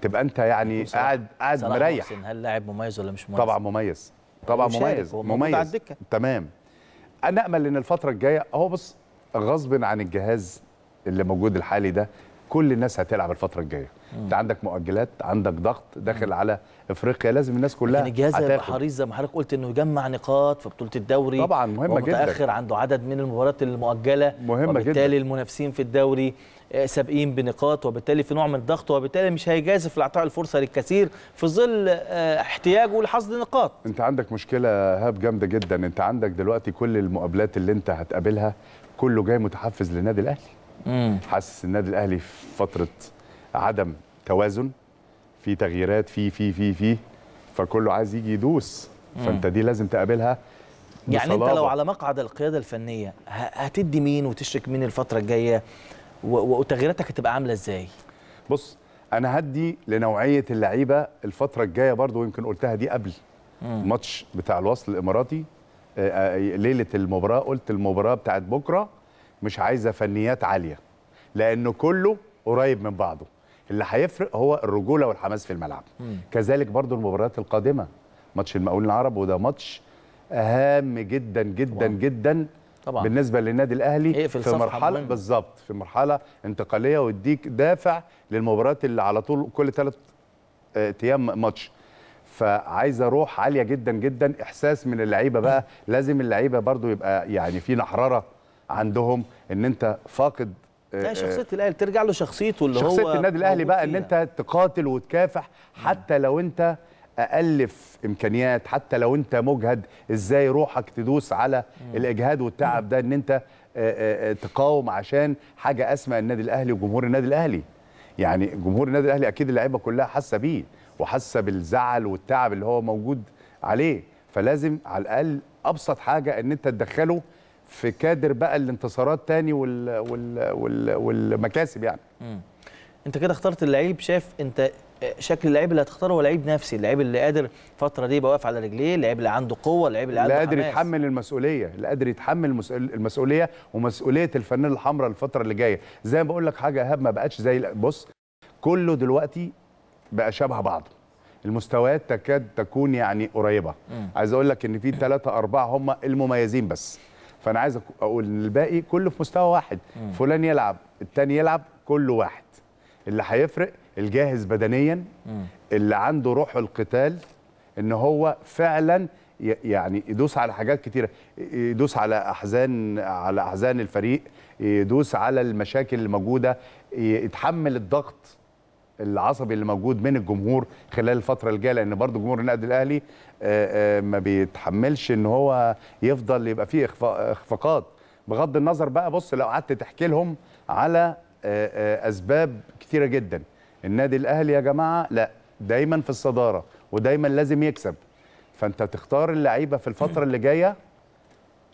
تبقى انت يعني قاعد قاعد مريح هل لاعب مميز ولا مش مميز طبعا مميز طبعا مميز مميز على الدكة. تمام انا امل ان الفتره الجايه اهو بص غصب عن الجهاز اللي موجود الحالي ده كل الناس هتلعب الفتره الجايه انت عندك مؤجلات عندك ضغط داخل على افريقيا لازم الناس كلها يعني الجهاز هيبقى حريص زي ما حضرتك قلت انه يجمع نقاط في بطوله الدوري طبعا مهمه جدا متاخر عنده عدد من المباريات المؤجله مهمه وبالتالي جدا وبالتالي المنافسين في الدوري آه، سابقين بنقاط وبالتالي في نوع من الضغط وبالتالي مش هيجازف لاعطاء الفرصه للكثير في ظل آه، احتياجه لحصد نقاط انت عندك مشكله هاب جامده جدا انت عندك دلوقتي كل المقابلات اللي انت هتقابلها كله جاي متحفز للنادي الاهلي حاسس النادي الاهلي في فتره عدم توازن في تغييرات في في في في فكله عايز يجي يدوس فانت دي لازم تقابلها يعني انت لو على مقعد القياده الفنيه هتدي مين وتشرك مين الفتره الجايه وتغييراتك هتبقى عامله ازاي بص انا هدي لنوعيه اللعيبه الفتره الجايه برضو يمكن قلتها دي قبل ماتش بتاع الوصل الاماراتي ليله المباراه قلت المباراه بتاعت بكره مش عايزه فنيات عاليه لان كله قريب من بعضه اللي هيفرق هو الرجوله والحماس في الملعب مم. كذلك برضو المباريات القادمه ماتش المقاولين العرب وده ماتش اهم جدا جدا طبعا. جدا طبعا. بالنسبه للنادي الاهلي إيه في, في مرحله بالظبط في مرحله انتقاليه ويديك دافع للمباريات اللي على طول كل ثلاث آه، ايام ماتش فعايزه روح عاليه جدا جدا احساس من اللعيبه بقى لازم اللعيبه برضو يبقى يعني في نحرره عندهم ان انت فاقد آه، لا شخصيه آه، الاهلي ترجع له شخصيته اللي شخصية هو شخصيه النادي الاهلي بقى ان انت تقاتل وتكافح حتى لو انت أألف امكانيات حتى لو انت مجهد ازاي روحك تدوس على الاجهاد والتعب ده ان انت آه، تقاوم عشان حاجه اسمى النادي الاهلي وجمهور النادي الاهلي يعني جمهور النادي الاهلي اكيد اللعيبه كلها حاسه بيه وحاسه بالزعل والتعب اللي هو موجود عليه فلازم على الاقل ابسط حاجه ان انت تدخله في كادر بقى الانتصارات تاني وال وال وال والمكاسب يعني مم. انت كده اخترت اللعيب شايف انت شكل اللعيب اللي هتختاره هو لعيب نفسي اللعيب اللي قادر الفتره دي يبقى واقف على رجليه اللعيب اللي عنده قوه اللعيب اللي عنده اللي قادر يتحمل المسؤوليه اللي قادر يتحمل المسؤوليه ومسؤوليه الفنان الحمراء الفتره اللي جايه زي ما بقول لك حاجه ايهاب ما بقتش زي بص كله دلوقتي بقى شبه بعضه المستويات تكاد تكون يعني قريبه مم. عايز اقول لك ان في ثلاثه اربعه هم المميزين بس فانا عايز اقول الباقي كله في مستوى واحد مم. فلان يلعب التاني يلعب كله واحد اللي هيفرق الجاهز بدنيا مم. اللي عنده روح القتال ان هو فعلا يعني يدوس على حاجات كتيره يدوس على احزان على احزان الفريق يدوس على المشاكل الموجوده يتحمل الضغط العصبي اللي موجود من الجمهور خلال الفتره الجايه لان برضو جمهور النادي الاهلي آه، آه، ما بيتحملش ان هو يفضل يبقى فيه اخفاقات بغض النظر بقى بص لو قعدت تحكي لهم على آه، اسباب كثيره جدا النادي الاهلي يا جماعه لا دايما في الصداره ودايما لازم يكسب فانت تختار اللعيبه في الفتره اللي جايه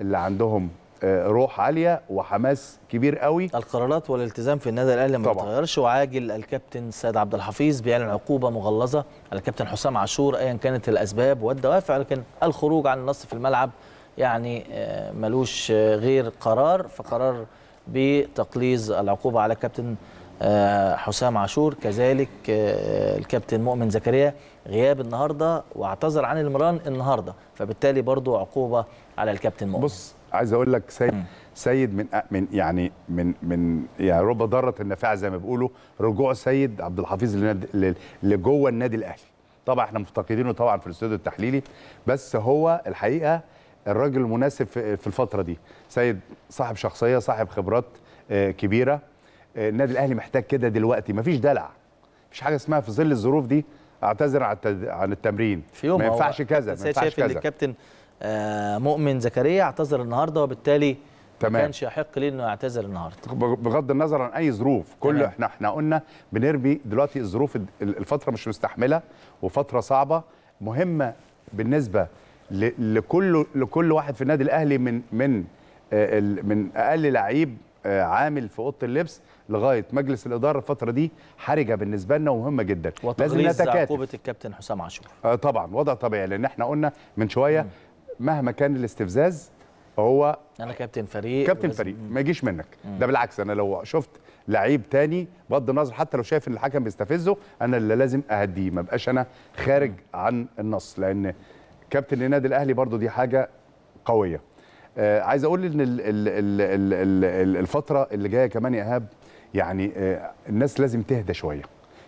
اللي عندهم آه، روح عاليه وحماس كبير قوي القرارات والالتزام في النادي الاهلي ما بيتغيرش وعاجل الكابتن سيد عبد الحفيظ بيعلن عقوبه مغلظه على الكابتن حسام عاشور ايا كانت الاسباب والدوافع لكن الخروج عن النص في الملعب يعني آه، ملوش غير قرار فقرار بتقليص العقوبه على كابتن آه، حسام عاشور كذلك الكابتن مؤمن زكريا غياب النهارده واعتذر عن المران النهارده فبالتالي برضو عقوبه على الكابتن مؤمن بص عايز اقول لك سيد سيد من من يعني من من يعني رب ضاره النافعه زي ما بيقولوا رجوع سيد عبد الحفيظ لجوه النادي الاهلي طبعا احنا مفتقدينه طبعا في الاستوديو التحليلي بس هو الحقيقه الراجل المناسب في الفتره دي سيد صاحب شخصيه صاحب خبرات آه، كبيره آه، النادي الاهلي محتاج كده دلوقتي مفيش دلع مفيش حاجه اسمها في ظل الظروف دي اعتذر عن التمرين ما ينفعش كذا ما ينفعش كذا الكابتن آه، مؤمن زكريا اعتذر النهارده وبالتالي تمام. ما كانش يحق ليه انه يعتذر النهارده بغض النظر عن اي ظروف كل احنا احنا قلنا بنربي دلوقتي الظروف الفتره مش مستحمله وفتره صعبه مهمه بالنسبه لكل لكل واحد في النادي الاهلي من من آه، من اقل لعيب آه، عامل في اوضه اللبس لغايه مجلس الاداره الفتره دي حرجه بالنسبه لنا ومهمه جدا لازم نتكاتف عقوبه الكابتن حسام عاشور آه طبعا وضع طبيعي لان احنا قلنا من شويه مم. مهما كان الاستفزاز هو انا كابتن فريق كابتن فريق ما يجيش منك مم. ده بالعكس انا لو شفت لعيب تاني بغض النظر حتى لو شايف ان الحكم بيستفزه انا اللي لازم اهديه ما بقاش انا خارج عن النص لان كابتن النادي الاهلي برضو دي حاجه قويه آه عايز اقول ان الفتره اللي جايه كمان يا ايهاب يعني آه الناس لازم تهدى شويه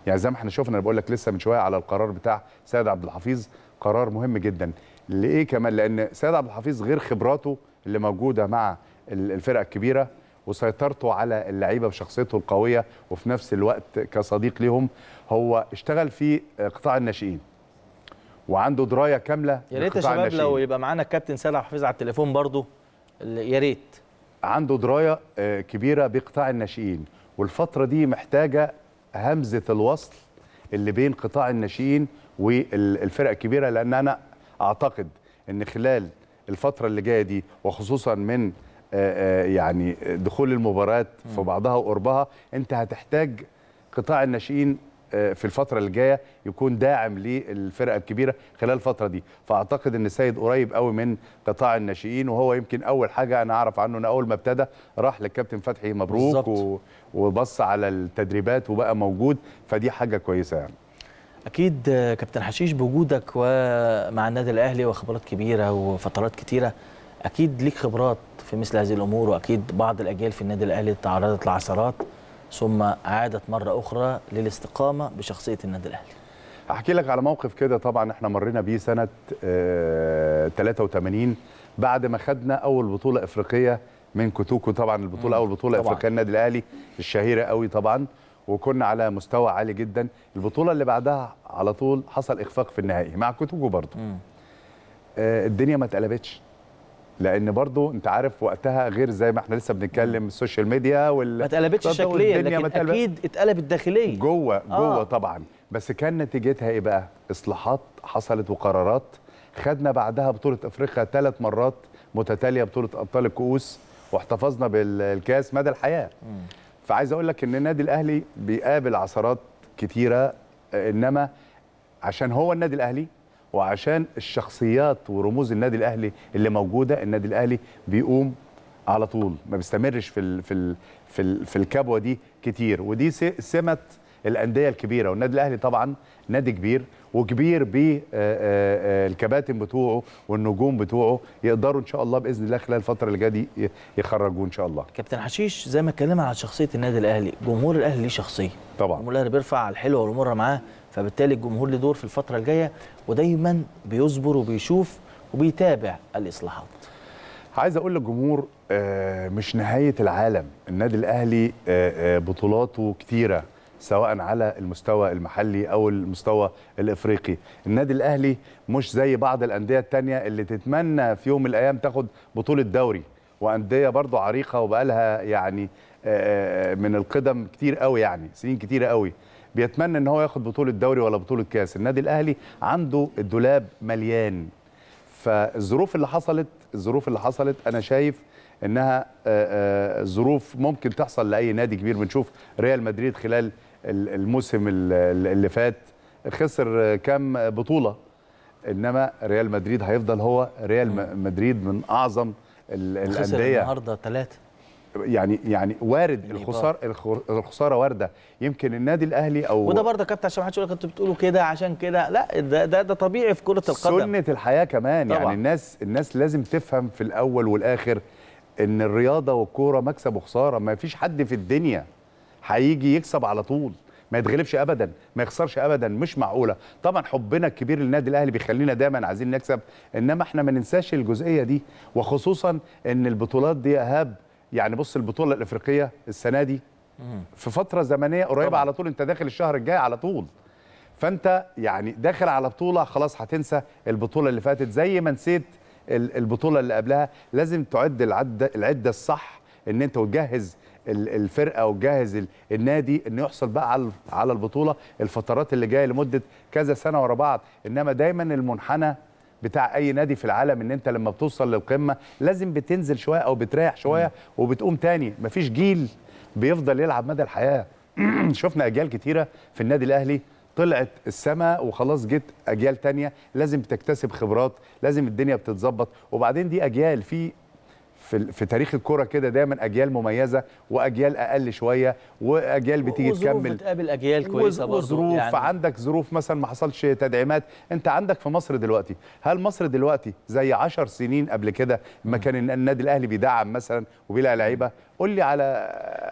يعني زي ما احنا شفنا انا بقول لك لسه من شويه على القرار بتاع سيد عبد الحفيظ قرار مهم جدا لايه كمان لان سيد عبد الحفيظ غير خبراته اللي موجوده مع الفرقة الكبيره وسيطرته على اللعيبه بشخصيته القويه وفي نفس الوقت كصديق ليهم هو اشتغل في قطاع الناشئين وعنده درايه كامله يا ريت يا شباب لو يبقى معانا الكابتن سيد عبد الحفيظ على التليفون برضه يا ريت عنده درايه آه، كبيره بقطاع الناشئين والفتره دي محتاجه همزه الوصل اللي بين قطاع الناشئين والفرق الكبيره لان انا اعتقد ان خلال الفتره اللي جايه دي وخصوصا من آه، آه، يعني دخول المباريات في بعضها وقربها انت هتحتاج قطاع الناشئين آه، في الفتره اللي جايه يكون داعم للفرقه الكبيره خلال الفتره دي فاعتقد ان السيد قريب قوي من قطاع الناشئين وهو يمكن اول حاجه انا اعرف عنه ان اول ما ابتدى راح للكابتن فتحي مبروك بالزبط. و... وبص على التدريبات وبقى موجود فدي حاجه كويسه يعني اكيد كابتن حشيش بوجودك ومع النادي الاهلي وخبرات كبيره وفترات كتيره اكيد ليك خبرات في مثل هذه الامور واكيد بعض الاجيال في النادي الاهلي تعرضت لعثرات ثم عادت مره اخرى للاستقامه بشخصيه النادي الاهلي احكي لك على موقف كده طبعا احنا مرينا بيه سنه آه 83 بعد ما خدنا اول بطوله افريقيه من كوتوكو طبعا البطوله اول بطوله افريقيه النادي الاهلي الشهيره قوي طبعا وكنا على مستوى عالي جدا البطوله اللي بعدها على طول حصل اخفاق في النهائي مع كوتوجو برضه آه الدنيا ما اتقلبتش لان برضو انت عارف وقتها غير زي ما احنا لسه بنتكلم السوشيال ميديا وال ما اتقلبتش شكليا لكن متقلب... اكيد اتقلبت داخليا جوه آه. جوه آه. طبعا بس كان نتيجتها ايه بقى اصلاحات حصلت وقرارات خدنا بعدها بطوله افريقيا ثلاث مرات متتاليه بطوله ابطال الكؤوس واحتفظنا بالكاس مدى الحياه فعايز اقول لك ان النادي الاهلي بيقابل عثرات كتيره انما عشان هو النادي الاهلي وعشان الشخصيات ورموز النادي الاهلي اللي موجوده النادي الاهلي بيقوم على طول ما بيستمرش في الـ في الـ في, الـ في الكبوه دي كتير ودي سمه الانديه الكبيره والنادي الاهلي طبعا نادي كبير وكبير بالكباتن آه، آه، آه، بتوعه والنجوم بتوعه يقدروا ان شاء الله باذن الله خلال الفتره اللي جايه دي يخرجوه ان شاء الله كابتن حشيش زي ما اتكلمنا على شخصيه النادي الاهلي جمهور الاهلي ليه شخصيه طبعا جمهور الاهلي بيرفع الحلوه والمره معاه فبالتالي الجمهور له دور في الفتره الجايه ودايما بيصبر وبيشوف وبيتابع الاصلاحات عايز اقول للجمهور مش نهايه العالم النادي الاهلي بطولاته كثيره سواء على المستوى المحلي او المستوى الافريقي النادي الاهلي مش زي بعض الانديه التانية اللي تتمنى في يوم من الايام تاخد بطوله دوري وانديه برضه عريقه وبقالها يعني آه، آه، من القدم كتير قوي يعني سنين كتيره قوي بيتمنى ان هو ياخد بطوله دوري ولا بطوله كاس النادي الاهلي عنده الدولاب مليان فالظروف اللي حصلت الظروف اللي حصلت انا شايف انها آه، ظروف ممكن تحصل لاي نادي كبير بنشوف ريال مدريد خلال الموسم اللي فات خسر كام بطوله انما ريال مدريد هيفضل هو ريال مدريد من اعظم الانديه خسر النهارده ثلاثه يعني يعني وارد يعني الخساره الخساره وارده يمكن النادي الاهلي او وده برضه كابتن عشان ما حدش يقول لك انتوا بتقولوا كده عشان كده لا ده ده, ده طبيعي في كره القدم سنه الحياه كمان يعني طبعا. يعني الناس الناس لازم تفهم في الاول والاخر ان الرياضه والكوره مكسب وخساره ما فيش حد في الدنيا هيجي يكسب على طول ما يتغلبش ابدا ما يخسرش ابدا مش معقوله طبعا حبنا الكبير للنادي الاهلي بيخلينا دايما عايزين نكسب انما احنا ما ننساش الجزئيه دي وخصوصا ان البطولات دي اهاب يعني بص البطوله الافريقيه السنه دي في فتره زمنيه قريبه طبعا. على طول انت داخل الشهر الجاي على طول فانت يعني داخل على بطوله خلاص هتنسى البطوله اللي فاتت زي ما نسيت البطوله اللي قبلها لازم تعد العده العده الصح ان انت وتجهز الفرقه وتجهز النادي انه يحصل بقى على على البطوله الفترات اللي جايه لمده كذا سنه ورا بعض انما دايما المنحنى بتاع اي نادي في العالم ان انت لما بتوصل للقمه لازم بتنزل شويه او بتريح شويه وبتقوم تاني مفيش جيل بيفضل يلعب مدى الحياه شفنا اجيال كتيره في النادي الاهلي طلعت السماء وخلاص جت اجيال تانية لازم تكتسب خبرات لازم الدنيا بتتظبط وبعدين دي اجيال في في في تاريخ الكره كده دايما اجيال مميزه واجيال اقل شويه واجيال بتيجي تكمل بتقابل اجيال كويسه برضه وظروف يعني. عندك ظروف مثلا ما حصلش تدعيمات انت عندك في مصر دلوقتي هل مصر دلوقتي زي 10 سنين قبل كده ما كان النادي الاهلي بيدعم مثلا وبيلاقي لعيبه قول لي على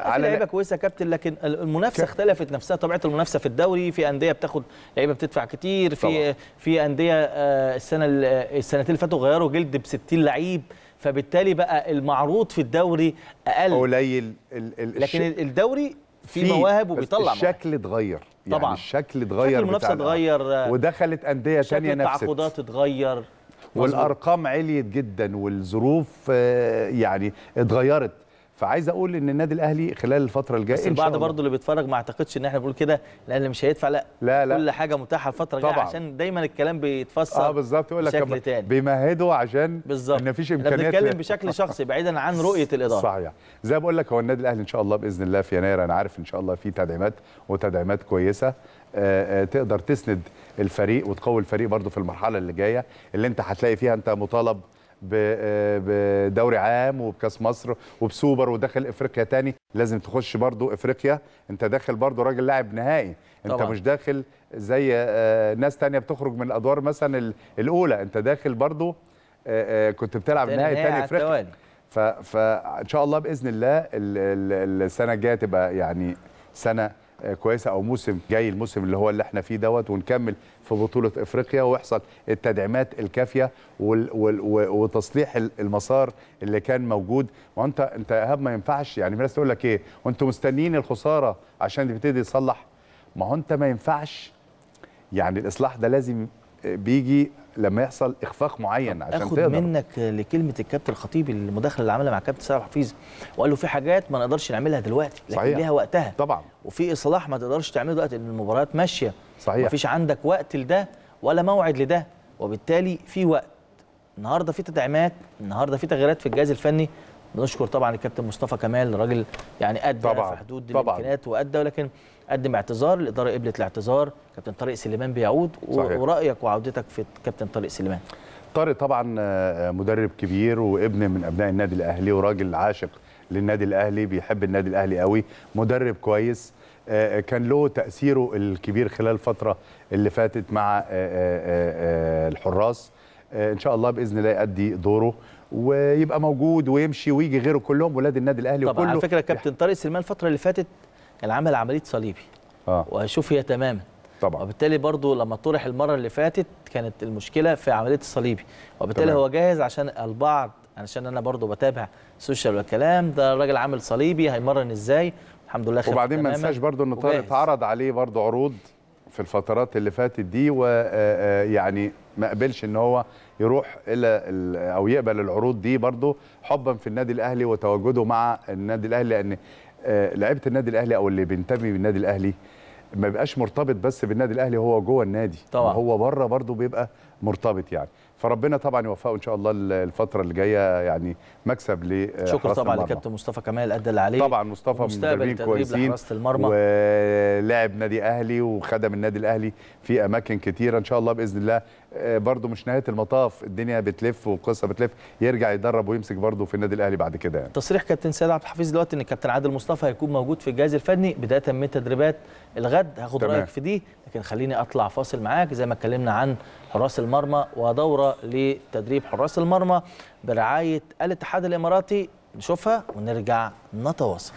على لعيبه كويسه يا كابتن لكن المنافسه ك... اختلفت نفسها طبيعه المنافسه في الدوري في انديه بتاخد لعيبه بتدفع كتير في طبعا. في انديه آه، السنه السنتين اللي فاتوا غيروا جلد ب 60 لعيب فبالتالي بقى المعروض في الدوري اقل قليل لكن الدوري في مواهب وبيطلع الشكل اتغير يعني طبعا الشكل اتغير شكل المنافسه اتغير آه، ودخلت انديه ثانيه الشكل التعاقدات اتغير والارقام عليت جدا والظروف آه، يعني اتغيرت فعايز اقول ان النادي الاهلي خلال الفتره الجايه بس البعض برضه اللي بيتفرج ما اعتقدش ان احنا بنقول كده لان مش هيدفع لا لا, لا. كل حاجه متاحه الفتره الجايه عشان دايما الكلام بيتفسر اه بالظبط يقول لك بيمهدوا عشان بالزبط. ان مفيش امكانيات بنتكلم بشكل شخصي بعيدا عن رؤيه الاداره صحيح زي ما بقول لك هو النادي الاهلي ان شاء الله باذن الله في يناير انا عارف ان شاء الله في تدعيمات وتدعيمات كويسه آآ آه، آآ آه، تقدر تسند الفريق وتقوي الفريق برضه في المرحله اللي جايه اللي انت هتلاقي فيها انت مطالب آه، بدوري عام وبكاس مصر وبسوبر وداخل افريقيا تاني لازم تخش برضو افريقيا انت داخل برضو راجل لاعب نهائي انت طبعا. مش داخل زي آه، ناس تانية بتخرج من الادوار مثلا الاولى انت داخل برضو آه، كنت بتلعب نهائي تاني افريقيا فان شاء الله باذن الله السنه الجايه تبقى يعني سنه آه، كويسه او موسم جاي الموسم اللي هو اللي احنا فيه دوت ونكمل في بطوله افريقيا ويحصل التدعيمات الكافيه وتصليح المسار اللي كان موجود وانت انت ايهاب ما ينفعش يعني الناس تقول لك ايه وانتم مستنيين الخساره عشان تبتدي تصلح ما هو انت ما ينفعش يعني الاصلاح ده لازم بيجي لما يحصل اخفاق معين عشان أخد تقدر منك لكلمه الكابتن الخطيب المداخله اللي عملها مع الكابتن سعد حفيظ وقال له في حاجات ما نقدرش نعملها دلوقتي لكن صحيح. ليها وقتها طبعا وفي اصلاح ما تقدرش تعمله دلوقتي لان المباريات ماشيه صحيح مفيش عندك وقت لده ولا موعد لده وبالتالي في وقت النهارده في تدعيمات النهارده في تغييرات في الجهاز الفني بنشكر طبعا الكابتن مصطفى كمال راجل يعني ادى طبعا. في حدود الامكانيات وادى ولكن قدم اعتذار الاداره قبلت الاعتذار كابتن طارق سليمان بيعود صحيح. ورايك وعودتك في كابتن طارق سليمان طارق طبعا آه، مدرب كبير وابن من ابناء النادي الاهلي وراجل عاشق للنادي الاهلي بيحب النادي الاهلي قوي مدرب كويس آه، آه، كان له تاثيره الكبير خلال الفتره اللي فاتت مع الحراس ان شاء الله باذن الله يؤدي دوره ويبقى موجود ويمشي ويجي غيره كلهم ولاد النادي الاهلي طبعا وكله على فكره كابتن طارق سليمان الفتره اللي فاتت كان عامل عمليه صليبي اه هي تماما طبعا وبالتالي برضو لما طرح المره اللي فاتت كانت المشكله في عمليه الصليبي وبالتالي طبعا. هو جاهز عشان البعض علشان انا برضو بتابع السوشيال والكلام ده الراجل عامل صليبي هيمرن ازاي الحمد لله وبعدين ما ننساش برضو ان طارق اتعرض عليه برضو عروض في الفترات اللي فاتت دي ويعني آه، آه، ما قبلش ان هو يروح الى او يقبل العروض دي برضه حبا في النادي الاهلي وتواجده مع النادي الاهلي لان لعيبه النادي الاهلي او اللي بينتمي للنادي الاهلي ما بيبقاش مرتبط بس بالنادي الاهلي هو جوه النادي طبعا هو بره برضه بيبقى مرتبط يعني فربنا طبعا يوفقه ان شاء الله الفتره اللي جايه يعني مكسب ل شكر طبعا لكابتن مصطفى كمال ادى اللي عليه طبعا مصطفى مدربين كويسين المرمى ولاعب نادي اهلي وخدم النادي الاهلي في اماكن كثيره ان شاء الله باذن الله آه، برضه مش نهايه المطاف الدنيا بتلف والقصه بتلف يرجع يدرب ويمسك برضه في النادي الاهلي بعد كده يعني. تصريح كابتن سيد عبد الحفيظ دلوقتي ان الكابتن عادل مصطفى هيكون موجود في الجهاز الفني بدايه من تدريبات الغد هاخد تمام. رايك في دي لكن خليني اطلع فاصل معاك زي ما اتكلمنا عن حراس المرمى ودوره لتدريب حراس المرمى برعايه الاتحاد الاماراتي نشوفها ونرجع نتواصل.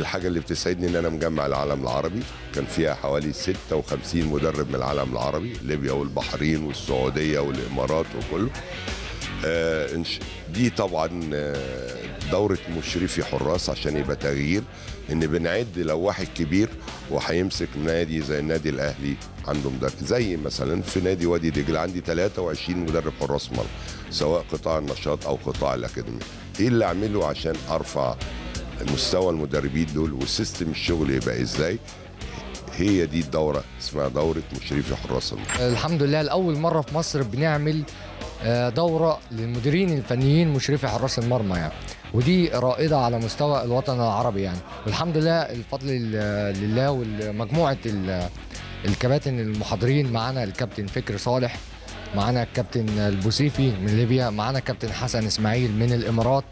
الحاجه اللي بتسعدني ان انا مجمع العالم العربي كان فيها حوالي 56 مدرب من العالم العربي ليبيا والبحرين والسعوديه والامارات وكله آه، دي طبعا آه، دورة مشرفي حراس عشان يبقى تغيير ان بنعد لو واحد كبير وهيمسك نادي زي النادي الاهلي عنده مدرب زي مثلا في نادي وادي دجله عندي 23 مدرب حراس مرمى سواء قطاع النشاط او قطاع الاكاديمي ايه اللي اعمله عشان ارفع مستوى المدربين دول وسيستم الشغل يبقى ازاي هي دي الدوره اسمها دوره مشرفي حراس المرمى الحمد لله لاول مره في مصر بنعمل آه، دوره للمديرين الفنيين مشرفي حراس المرمى يعني ودي رائده على مستوى الوطن العربي يعني والحمد لله الفضل لله ومجموعه الكباتن المحاضرين معانا الكابتن فكر صالح معانا الكابتن البوسيفي من ليبيا معانا الكابتن حسن اسماعيل من الامارات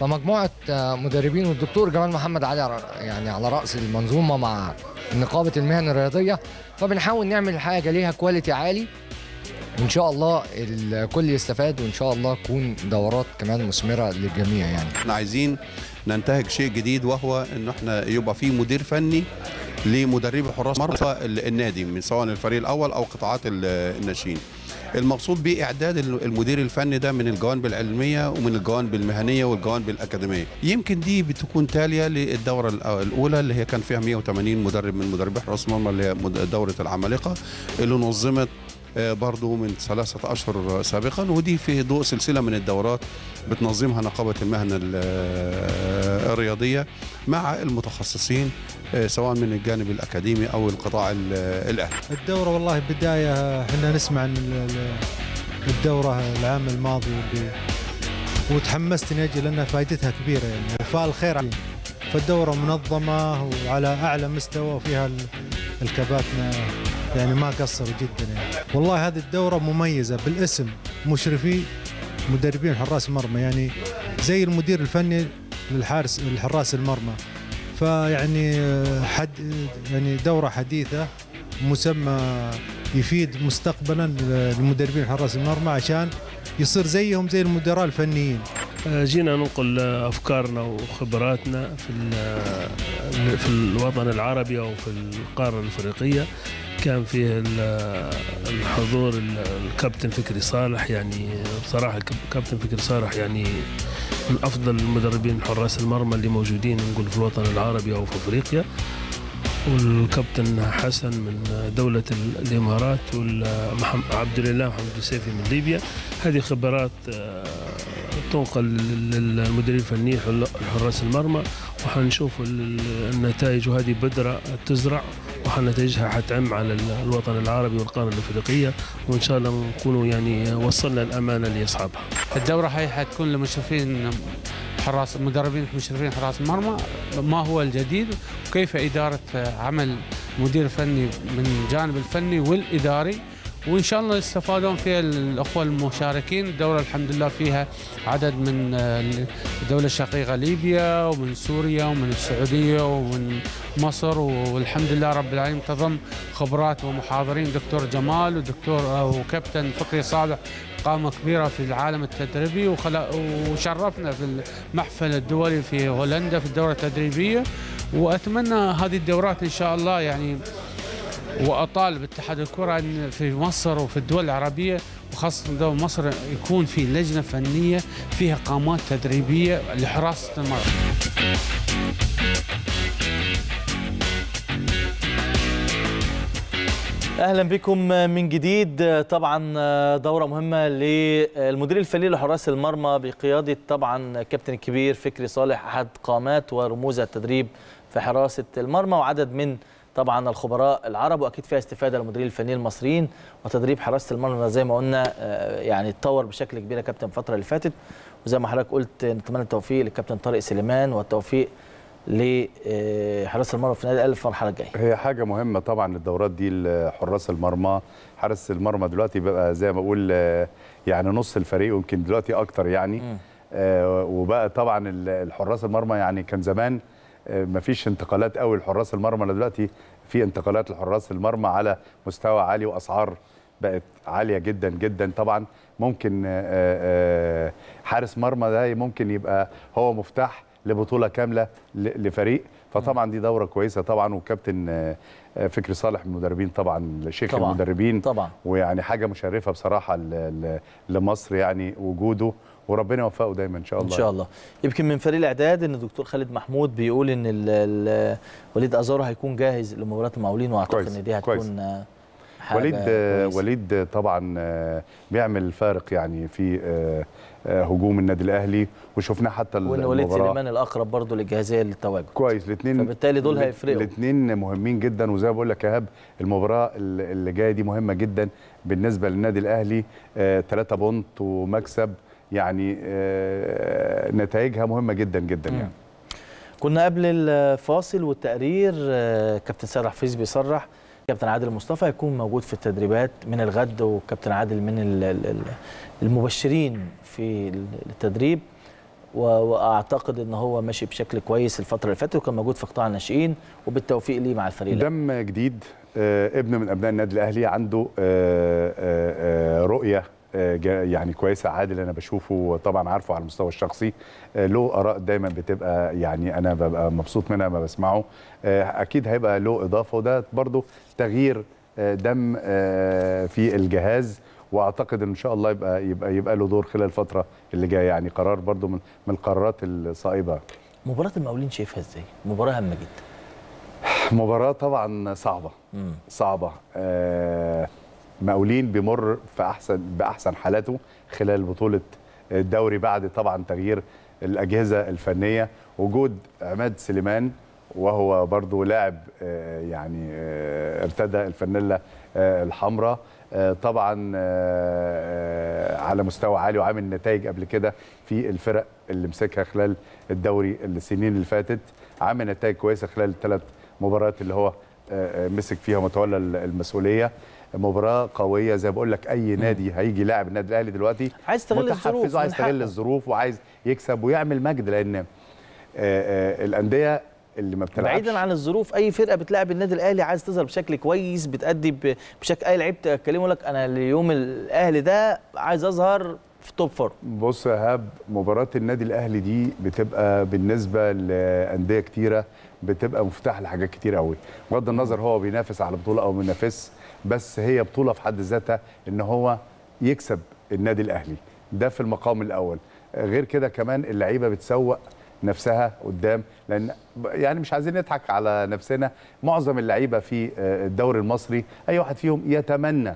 فمجموعه آه، مدربين والدكتور جمال محمد علي يعني على راس المنظومه مع نقابه المهن الرياضيه فبنحاول نعمل حاجه ليها كواليتي عالي وان شاء الله الكل يستفاد وان شاء الله تكون دورات كمان مثمره للجميع يعني احنا عايزين ننتهج شيء جديد وهو ان احنا يبقى في مدير فني لمدربي حراس مرمى النادي من سواء الفريق الاول او قطاعات الناشئين المقصود بإعداد المدير الفني ده من الجوانب العلمية ومن الجوانب المهنية والجوانب الأكاديمية يمكن دي بتكون تالية للدورة الأولى اللي هي كان فيها 180 مدرب من مدربي حراس مرمى اللي هي دورة العمالقة اللي نظمت آه، برضو من ثلاثة أشهر سابقا ودي في ضوء سلسلة من الدورات بتنظمها نقابة المهنة آه، الرياضية مع المتخصصين آه، سواء من الجانب الأكاديمي أو القطاع الأهلي الدورة والله بداية احنا نسمع عن الدورة العام الماضي وتحمست اني اجي لان فائدتها كبيره يعني وفاء الخير علينا فالدوره منظمه وعلى اعلى مستوى وفيها الكباتنه يعني ما قصروا جدا يعني والله هذه الدوره مميزه بالاسم مشرفي مدربين حراس المرمى يعني زي المدير الفني للحارس الحراس المرمى فيعني حد يعني دوره حديثه مسمى يفيد مستقبلا المدربين حراس المرمى عشان يصير زيهم زي المدراء الفنيين آه، جينا ننقل افكارنا وخبراتنا في في الوطن العربي او في القاره الافريقيه كان فيه الحضور الكابتن فكري صالح يعني بصراحه الكابتن فكري صالح يعني من افضل المدربين حراس المرمى اللي موجودين نقول في الوطن العربي او في افريقيا والكابتن حسن من دولة الإمارات عبد الله محمد السيفي من ليبيا هذه خبرات آه، تنقل للمديرين الفنيين حراس المرمى وحنشوف النتائج وهذه بذرة تزرع وحنتائجها حتعم على الوطن العربي والقارة الأفريقية وإن شاء الله نكونوا يعني وصلنا الأمانة لأصحابها الدورة هاي حتكون لمشرفين حراس مدربين مشرفين حراس المرمى ما هو الجديد وكيف إدارة عمل مدير فني من الجانب الفني والإداري وان شاء الله يستفادون فيها الاخوه المشاركين الدوره الحمد لله فيها عدد من الدوله الشقيقه ليبيا ومن سوريا ومن السعوديه ومن مصر والحمد لله رب العالمين تضم خبرات ومحاضرين دكتور جمال ودكتور وكابتن فكري صالح قامه كبيره في العالم التدريبي وشرفنا في المحفل الدولي في هولندا في الدوره التدريبيه واتمنى هذه الدورات ان شاء الله يعني واطالب اتحاد الكره ان في مصر وفي الدول العربيه وخاصه دول مصر يكون في لجنه فنيه فيها قامات تدريبيه لحراسه المرمى. اهلا بكم من جديد طبعا دوره مهمه للمدير الفني لحراس المرمى بقياده طبعا الكابتن الكبير فكري صالح احد قامات ورموز التدريب في حراسه المرمى وعدد من طبعا الخبراء العرب واكيد فيها استفاده للمديرين الفنيين المصريين وتدريب حراسه المرمى زي ما قلنا آه، يعني اتطور بشكل كبير يا كابتن الفتره اللي فاتت وزي ما حضرتك قلت نتمنى التوفيق للكابتن طارق سليمان والتوفيق لحراسه آه، المرمى في نادي الاهلي المرحله الجايه. هي حاجه مهمه طبعا الدورات دي لحراس المرمى، حارس المرمى دلوقتي بقى زي ما بقول آه، يعني نص الفريق ويمكن دلوقتي اكتر يعني آه وبقى طبعا الحراس المرمى يعني كان زمان آه، مفيش انتقالات قوي لحراس المرمى دلوقتي في انتقالات لحراس المرمى على مستوى عالي واسعار بقت عاليه جدا جدا طبعا ممكن آه، آه، حارس مرمى ده ممكن يبقى هو مفتاح لبطوله كامله لفريق فطبعا دي دوره كويسه طبعا وكابتن فكري صالح من المدربين طبعا شيخ طبعا المدربين طبعا ويعني حاجه مشرفه بصراحه لمصر يعني وجوده وربنا يوفقه دايما ان شاء الله ان شاء الله يمكن من فريق الاعداد ان الدكتور خالد محمود بيقول ان ال ال وليد ازارو هيكون جاهز لمباراه المقاولين واعتقد ان دي هتكون كويس. حاجة وليد كويس. وليد طبعا آه، بيعمل فارق يعني في آه، آه، هجوم النادي الاهلي وشفناه حتى وان وليد سليمان الاقرب برضه للجاهزيه للتواجد كويس الاثنين فبالتالي دول هيفرقوا الاثنين مهمين جدا وزي ما بقول لك يا هاب المباراه اللي جايه دي مهمه جدا بالنسبه للنادي الاهلي ثلاثه بونت ومكسب يعني آه، نتائجها مهمه جدا جدا يعني كنا قبل الفاصل والتقرير آه، كابتن سارح فيز بيصرح كابتن عادل مصطفى يكون موجود في التدريبات من الغد وكابتن عادل من المبشرين في التدريب واعتقد ان هو ماشي بشكل كويس الفتره اللي فاتت وكان موجود في قطاع الناشئين وبالتوفيق ليه مع الفريق دم جديد آه، ابن من ابناء النادي الاهلي عنده رؤيه يعني كويسه عادل انا بشوفه طبعا عارفه على المستوى الشخصي آه، له اراء دايما بتبقى يعني انا ببقى مبسوط منها ما بسمعه آه، اكيد هيبقى له اضافه وده برضه تغيير آه، دم في الجهاز واعتقد ان شاء الله يبقى يبقى يبقى له دور خلال الفتره اللي جايه يعني قرار برضه من القرارات الصائبه مباراه المقاولين شايفها ازاي مباراه هامه جدا مباراه طبعا صعبه مم. صعبه آه مقاولين بيمر في احسن باحسن حالاته خلال بطوله الدوري بعد طبعا تغيير الاجهزه الفنيه وجود عماد سليمان وهو برضه لاعب آه، يعني آه، ارتدى الفانيلا آه، الحمراء طبعا على مستوى عالي وعامل نتائج قبل كده في الفرق اللي مسكها خلال الدوري السنين اللي فاتت عامل نتائج كويسه خلال الثلاث مباريات اللي هو مسك فيها وتولى المسؤوليه مباراه قويه زي بقول لك اي نادي هيجي لاعب النادي الاهلي دلوقتي عايز يستغل الظروف عايز يستغل الظروف وعايز يكسب ويعمل مجد لان آه، آه، الانديه اللي ما بتلعبش بعيدا عن الظروف اي فرقه بتلاعب النادي الاهلي عايز تظهر بشكل كويس بتادي بشكل اي لعيب تكلمه لك انا اليوم الاهلي ده عايز اظهر في توب فور بص يا هاب مباراه النادي الاهلي دي بتبقى بالنسبه لانديه كتيره بتبقى مفتاح لحاجات كتير قوي بغض النظر هو بينافس على بطوله او منافس بس هي بطوله في حد ذاتها ان هو يكسب النادي الاهلي ده في المقام الاول غير كده كمان اللعيبه بتسوق نفسها قدام لان يعني مش عايزين نضحك على نفسنا معظم اللعيبه في آه، الدوري المصري اي واحد فيهم يتمنى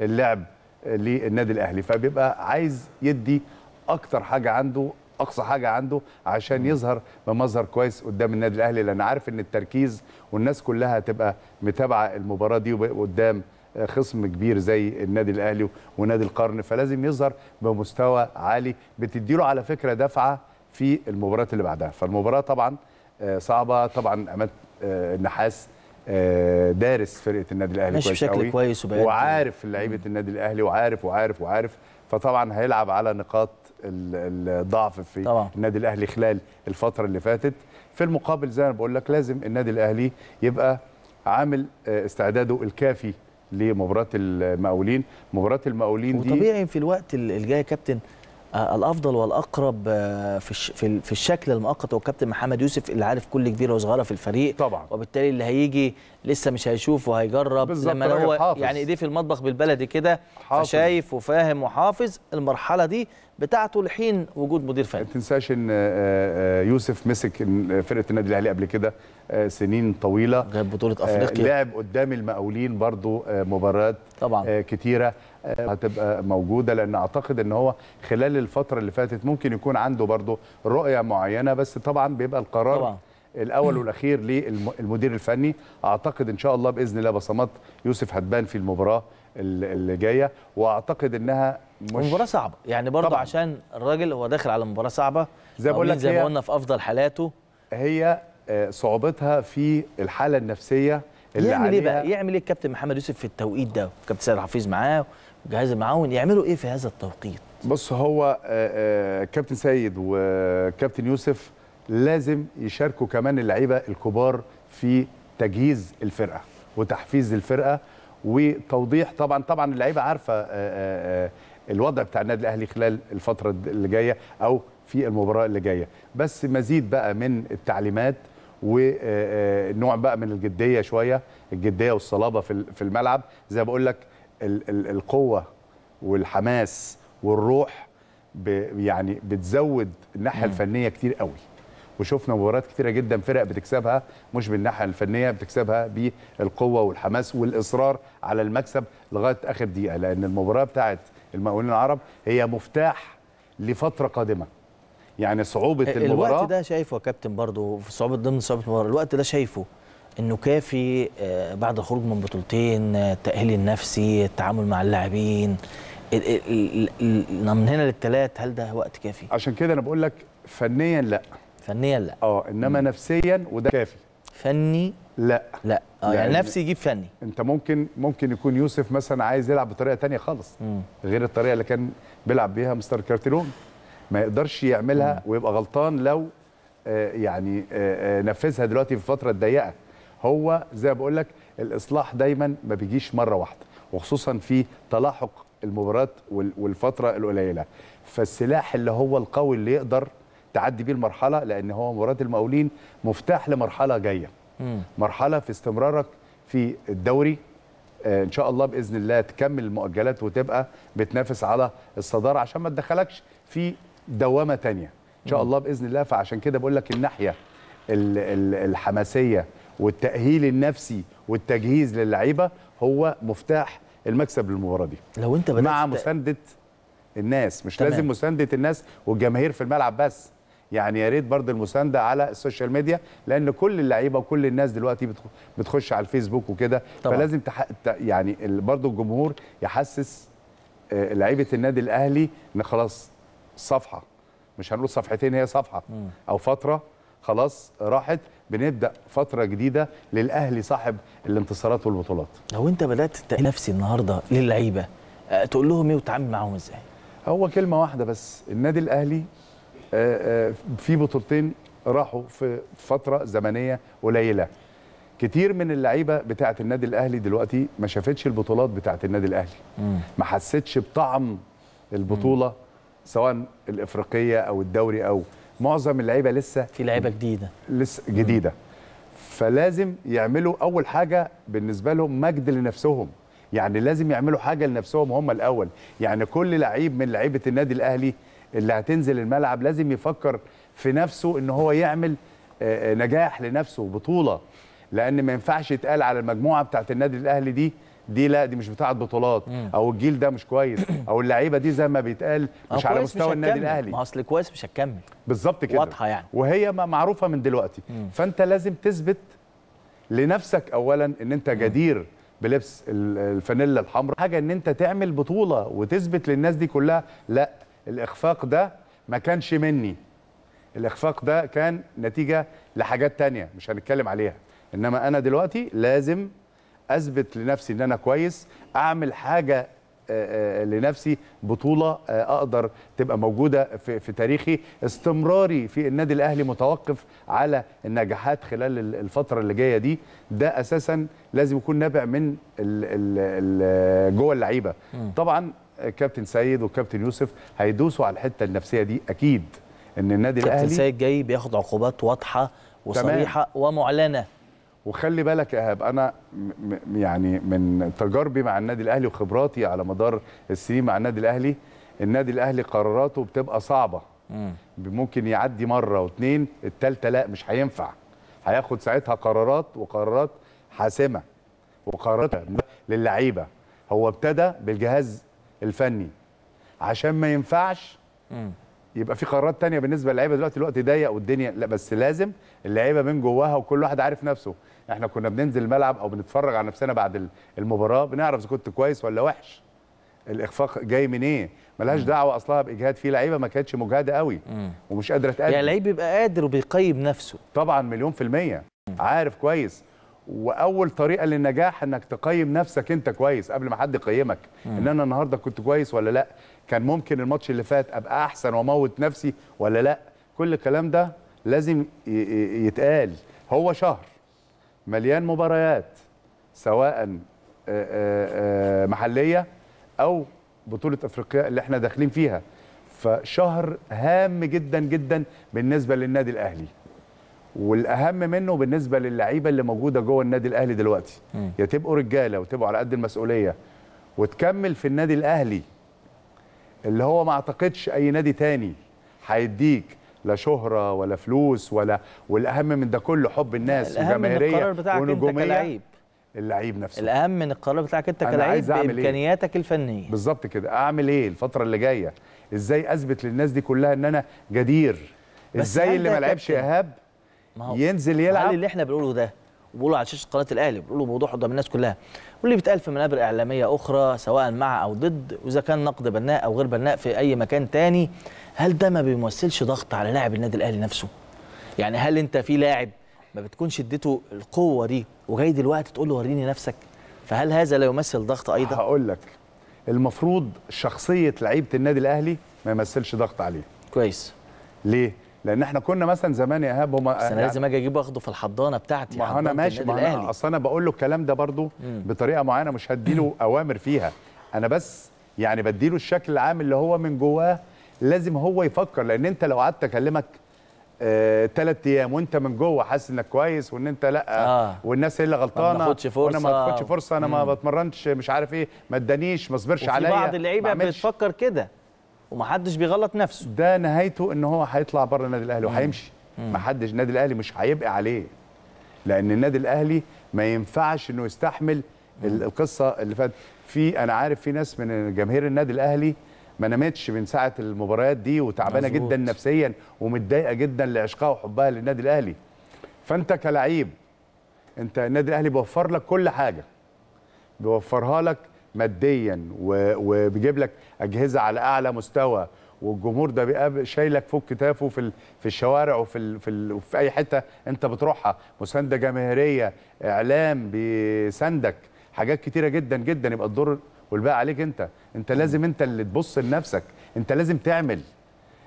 اللعب للنادي الاهلي فبيبقى عايز يدي اكتر حاجه عنده اقصى حاجه عنده عشان يظهر بمظهر كويس قدام النادي الاهلي لان عارف ان التركيز والناس كلها هتبقى متابعه المباراه دي قدام آه، خصم كبير زي النادي الاهلي ونادي القرن فلازم يظهر بمستوى عالي بتديله على فكره دفعه في المباراه اللي بعدها فالمباراه طبعا آه، صعبه طبعا امام آه، النحاس آه، دارس فرقه النادي الاهلي كويس بشكل كويس وعارف لعيبه النادي الاهلي وعارف وعارف وعارف فطبعا هيلعب على نقاط الضعف في طبعا. النادي الاهلي خلال الفتره اللي فاتت في المقابل زي ما بقول لك لازم النادي الاهلي يبقى عامل آه، استعداده الكافي لمباراه المقاولين مباراه المقاولين دي وطبيعي في الوقت الجاي يا كابتن آه، الافضل والاقرب آه، في في الشكل المؤقت هو كابتن محمد يوسف اللي عارف كل كبيره وصغيره في الفريق طبعا وبالتالي اللي هيجي لسه مش هيشوف وهيجرب لما طيب، هو حافظ. يعني ايديه في المطبخ بالبلدي كده فشايف وفاهم وحافظ المرحله دي بتاعته لحين وجود مدير فني ما تنساش ان آه، يوسف مسك فرقه النادي الاهلي قبل كده سنين طويله جاب بطوله افريقيا لعب قدام المقاولين برضو مباريات طبعا كتيره آه، هتبقى موجوده لان اعتقد ان هو خلال الفتره اللي فاتت ممكن يكون عنده برضه رؤيه معينه بس طبعا بيبقى القرار طبعا. الاول والاخير للمدير الفني اعتقد ان شاء الله باذن الله بصمات يوسف هتبان في المباراه اللي جايه واعتقد انها مش مباراه صعبه يعني برضه طبعًا. عشان الراجل هو داخل على مباراه صعبه زي ما بقول لك زي ما قلنا في افضل حالاته هي آه، صعوبتها في الحاله النفسيه اللي يعمل ايه بقى يعمل ايه الكابتن محمد يوسف في التوقيت ده كابتن سيد حفيظ معاه جهاز المعاون يعملوا ايه في هذا التوقيت بص هو آه، آه، كابتن سيد وكابتن يوسف لازم يشاركوا كمان اللعيبه الكبار في تجهيز الفرقه وتحفيز الفرقه وتوضيح طبعا طبعا اللعيبه عارفه آه، الوضع بتاع النادي الاهلي خلال الفتره اللي جايه او في المباراه اللي جايه بس مزيد بقى من التعليمات ونوع بقى من الجديه شويه الجديه والصلابه في الملعب زي بقول لك القوه والحماس والروح يعني بتزود الناحيه الفنيه كتير قوي وشفنا مباريات كتيره جدا فرق بتكسبها مش بالناحيه الفنيه بتكسبها بالقوه والحماس والاصرار على المكسب لغايه اخر دقيقه لان المباراه بتاعت المقاولين العرب هي مفتاح لفتره قادمه يعني صعوبه المباراه الوقت ده شايفه يا كابتن برضه صعوبه ضمن صعوبه المباراه الوقت ده شايفه انه كافي آه، بعد الخروج من بطولتين آه، التاهيل النفسي التعامل مع اللاعبين من هنا للثلاث هل ده وقت كافي عشان كده انا بقول لك فنيا لا فنيا لا اه انما م. نفسيا وده كافي فني لا لا آه يعني, يعني نفسي يجيب فني انت ممكن ممكن يكون يوسف مثلا عايز يلعب بطريقه تانية خالص م. غير الطريقه اللي كان بيلعب بيها مستر كارتيرون ما يقدرش يعملها م. ويبقى غلطان لو آه يعني آه, آه، نفذها دلوقتي في الفتره الضيقه هو زي ما بقول لك الاصلاح دايما ما بيجيش مره واحده وخصوصا في تلاحق المباريات والفتره القليله فالسلاح اللي هو القوي اللي يقدر تعدي بيه المرحله لان هو مباراه المقاولين مفتاح لمرحله جايه مرحله في استمرارك في الدوري آه، ان شاء الله باذن الله تكمل المؤجلات وتبقى بتنافس على الصداره عشان ما تدخلكش في دوامه تانية ان شاء الله باذن الله فعشان كده بقول لك الناحيه الحماسيه والتأهيل النفسي والتجهيز للعيبة هو مفتاح المكسب للمباراة دي لو انت بدأت مع مساندة الناس مش تمام. لازم مساندة الناس والجماهير في الملعب بس يعني يا ريت برضه المسانده على السوشيال ميديا لان كل اللعيبه وكل الناس دلوقتي بتخش على الفيسبوك وكده فلازم تح... يعني برضه الجمهور يحسس آه، لعيبه النادي الاهلي ان خلاص صفحه مش هنقول صفحتين هي صفحه او فتره خلاص راحت بنبدا فتره جديده للاهلي صاحب الانتصارات والبطولات لو انت بدات نفسي النهارده للعيبه آه، تقول لهم ايه وتتعامل معاهم ازاي هو كلمه واحده بس النادي الاهلي آه، آه، في بطولتين راحوا في فتره زمنيه قليله كتير من اللعيبه بتاعه النادي الاهلي دلوقتي ما شافتش البطولات بتاعه النادي الاهلي ما حسيتش بطعم البطوله سواء الافريقيه او الدوري او معظم اللعيبه لسه في لعيبه جديده لسه جديده فلازم يعملوا اول حاجه بالنسبه لهم مجد لنفسهم يعني لازم يعملوا حاجه لنفسهم هم الاول يعني كل لعيب من لعيبه النادي الاهلي اللي هتنزل الملعب لازم يفكر في نفسه ان هو يعمل نجاح لنفسه بطوله لان ما ينفعش يتقال على المجموعه بتاعه النادي الاهلي دي دي لا دي مش بتاعه بطولات او الجيل ده مش كويس او اللعيبه دي زي ما بيتقال مش على مستوى النادي الاهلي ما اصل كويس مش هتكمل بالظبط كده واضحه يعني وهي معروفه من دلوقتي مم. فانت لازم تثبت لنفسك اولا ان انت جدير بلبس الفانيلا الحمراء حاجه ان انت تعمل بطوله وتثبت للناس دي كلها لا الاخفاق ده ما كانش مني الاخفاق ده كان نتيجه لحاجات تانية مش هنتكلم عليها انما انا دلوقتي لازم اثبت لنفسي ان انا كويس اعمل حاجه آه، آه، لنفسي بطوله آه، اقدر تبقى موجوده في, في تاريخي استمراري في النادي الاهلي متوقف على النجاحات خلال الفتره اللي جايه دي ده اساسا لازم يكون نابع من جوه اللعيبه طبعا كابتن سيد وكابتن يوسف هيدوسوا على الحته النفسيه دي اكيد ان النادي الاهلي كابتن سيد جاي بياخد عقوبات واضحه وصريحه تمام. ومعلنه وخلي بالك ايهاب انا يعني من تجاربي مع النادي الاهلي وخبراتي على مدار السنين مع النادي الاهلي النادي الاهلي قراراته بتبقى صعبه مم. ممكن يعدي مره واثنين الثالثه لا مش هينفع هياخد ساعتها قرارات وقرارات حاسمه وقرارات للعيبه هو ابتدى بالجهاز الفني عشان ما ينفعش مم. يبقى في قرارات تانية بالنسبه للعيبه دلوقتي الوقت ضيق والدنيا لا بس لازم اللعيبه من جواها وكل واحد عارف نفسه احنا كنا بننزل الملعب او بنتفرج على نفسنا بعد المباراه بنعرف اذا كنت كويس ولا وحش الاخفاق جاي منين إيه؟ ملهاش دعوه اصلها باجهاد في لعيبه ما كانتش مجهده قوي ومش قادره تقدم يعني لعيب بيبقى قادر وبيقيم نفسه طبعا مليون في الميه عارف كويس واول طريقه للنجاح انك تقيم نفسك انت كويس قبل ما حد يقيمك ان انا النهارده كنت كويس ولا لا كان ممكن الماتش اللي فات ابقى احسن واموت نفسي ولا لا كل الكلام ده لازم يتقال هو شهر مليان مباريات سواء محليه او بطوله افريقيا اللي احنا داخلين فيها فشهر هام جدا جدا بالنسبه للنادي الاهلي والاهم منه بالنسبه للعيبه اللي موجوده جوه النادي الاهلي دلوقتي يا تبقوا رجاله وتبقوا على قد المسؤوليه وتكمل في النادي الاهلي اللي هو ما اعتقدش اي نادي تاني هيديك لا شهره ولا فلوس ولا والاهم من ده كله حب الناس وجماهيريه ونجوميه اللعيب نفسه الاهم من القرار بتاعك انت كلاعب إيه؟ بامكانياتك إيه؟ الفنيه بالظبط كده اعمل ايه الفتره اللي جايه ازاي اثبت للناس دي كلها ان انا جدير ازاي اللي ما لعبش ايهاب ينزل يلعب اللي احنا بنقوله ده وبقوله على شاشه قناه الاهلي بنقوله بوضوح قدام الناس كلها واللي بيتقال في منابر اعلاميه اخرى سواء مع او ضد واذا كان نقد بناء او غير بناء في اي مكان تاني هل ده ما بيمثلش ضغط على لاعب النادي الاهلي نفسه يعني هل انت في لاعب ما بتكونش اديته القوه دي وجاي دلوقتي تقول له وريني نفسك فهل هذا لا يمثل ضغط ايضا هقول لك المفروض شخصيه لعيبه النادي الاهلي ما يمثلش ضغط عليه كويس ليه لان احنا كنا مثلا زمان يا ايهاب هم بس انا لازم اجي اجيبه اخده في الحضانه بتاعتي ما انا ماشي ما انا اصل انا بقول له الكلام ده برضو بطريقه معينه مش هديله اوامر فيها انا بس يعني بديله الشكل العام اللي هو من جواه لازم هو يفكر لان انت لو قعدت اكلمك ثلاث آه، ايام وانت من جوه حاسس انك كويس وان انت لا آه. والناس هي اللي غلطانه ما فرصه وانا ما تاخدش فرصه انا مم. ما بتمرنش مش عارف ايه ما ادانيش ما اصبرش عليا بعض اللعيبه بتفكر كده ومحدش بيغلط نفسه ده نهايته ان هو هيطلع بره النادي الاهلي وهيمشي محدش النادي الاهلي مش هيبقى عليه لان النادي الاهلي ما ينفعش انه يستحمل القصه اللي فاتت في انا عارف في ناس من جماهير النادي الاهلي ما نامتش من ساعه المباريات دي وتعبانه جدا نفسيا ومتضايقه جدا لعشقها وحبها للنادي الاهلي فانت كلعيب انت النادي الاهلي بيوفر لك كل حاجه بيوفرها لك ماديا وبيجيب لك اجهزه على اعلى مستوى والجمهور ده شايلك فوق كتافه في في الشوارع وفي في, في اي حته انت بتروحها مسانده جماهيريه اعلام بيساندك حاجات كتيره جدا جدا يبقى الدور والباقي عليك انت انت لازم انت اللي تبص لنفسك انت لازم تعمل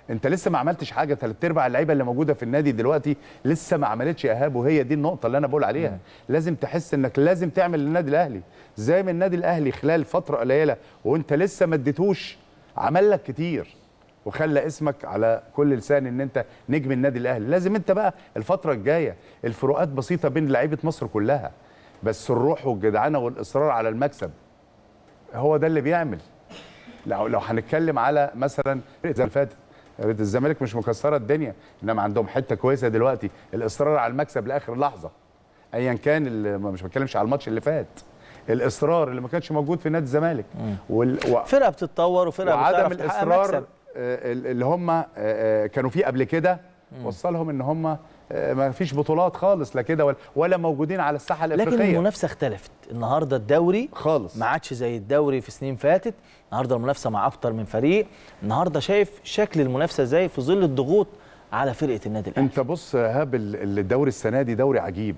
انت لسه ما عملتش حاجه ثلاث ارباع اللعيبه اللي موجوده في النادي دلوقتي لسه ما عملتش اهاب وهي دي النقطه اللي انا بقول عليها مم. لازم تحس انك لازم تعمل للنادي الاهلي زي ما النادي الاهلي خلال فتره قليله وانت لسه ما اديتوش عمل لك كتير وخلى اسمك على كل لسان ان انت نجم النادي الاهلي لازم انت بقى الفتره الجايه الفروقات بسيطه بين لعيبه مصر كلها بس الروح والجدعنه والاصرار على المكسب هو ده اللي بيعمل لو هنتكلم على مثلا زي اللي فاتت الزمالك مش مكسره الدنيا انما عندهم حته كويسه دلوقتي الاصرار على المكسب لاخر لحظه ايا كان مش بتكلمش على الماتش اللي فات الاصرار اللي ما كانش موجود في نادي الزمالك وال... و... فرقه بتتطور وفرقه وعدم الاصرار مكسب. آه، اللي هم آه، آه، كانوا فيه قبل كده وصلهم ان هم آه، ما فيش بطولات خالص لا كده ولا موجودين على الساحه الافريقيه لكن المنافسه اختلفت النهارده الدوري خالص ما عادش زي الدوري في سنين فاتت النهارده المنافسه مع اكتر من فريق النهارده شايف شكل المنافسه ازاي في ظل الضغوط على فرقه النادي الاهلي انت بص هاب الدوري السنه دي دوري عجيب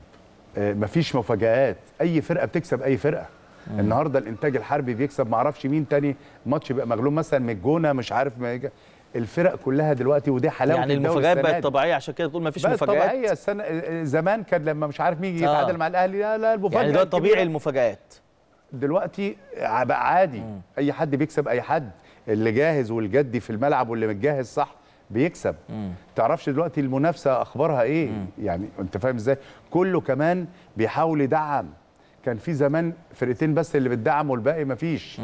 آه، مفيش مفاجآت اي فرقه بتكسب اي فرقه النهارده الانتاج الحربي بيكسب معرفش مين تاني ماتش بيبقى مغلوب مثلا من الجونه مش عارف ما الفرق كلها دلوقتي ودي حلاوه يعني المفاجات بقت طبيعيه عشان كده تقول ما فيش مفاجات طبيعيه السنه زمان كان لما مش عارف مين يتعادل آه. مع الاهلي لا لا المفاجآت يعني ده طبيعي المفاجات دلوقتي بقى عادي م. اي حد بيكسب اي حد اللي جاهز والجدي في الملعب واللي متجهز صح بيكسب م. تعرفش دلوقتي المنافسه اخبارها ايه م. يعني انت فاهم ازاي كله كمان بيحاول يدعم كان في زمان فرقتين بس اللي بتدعم والباقي ما فيش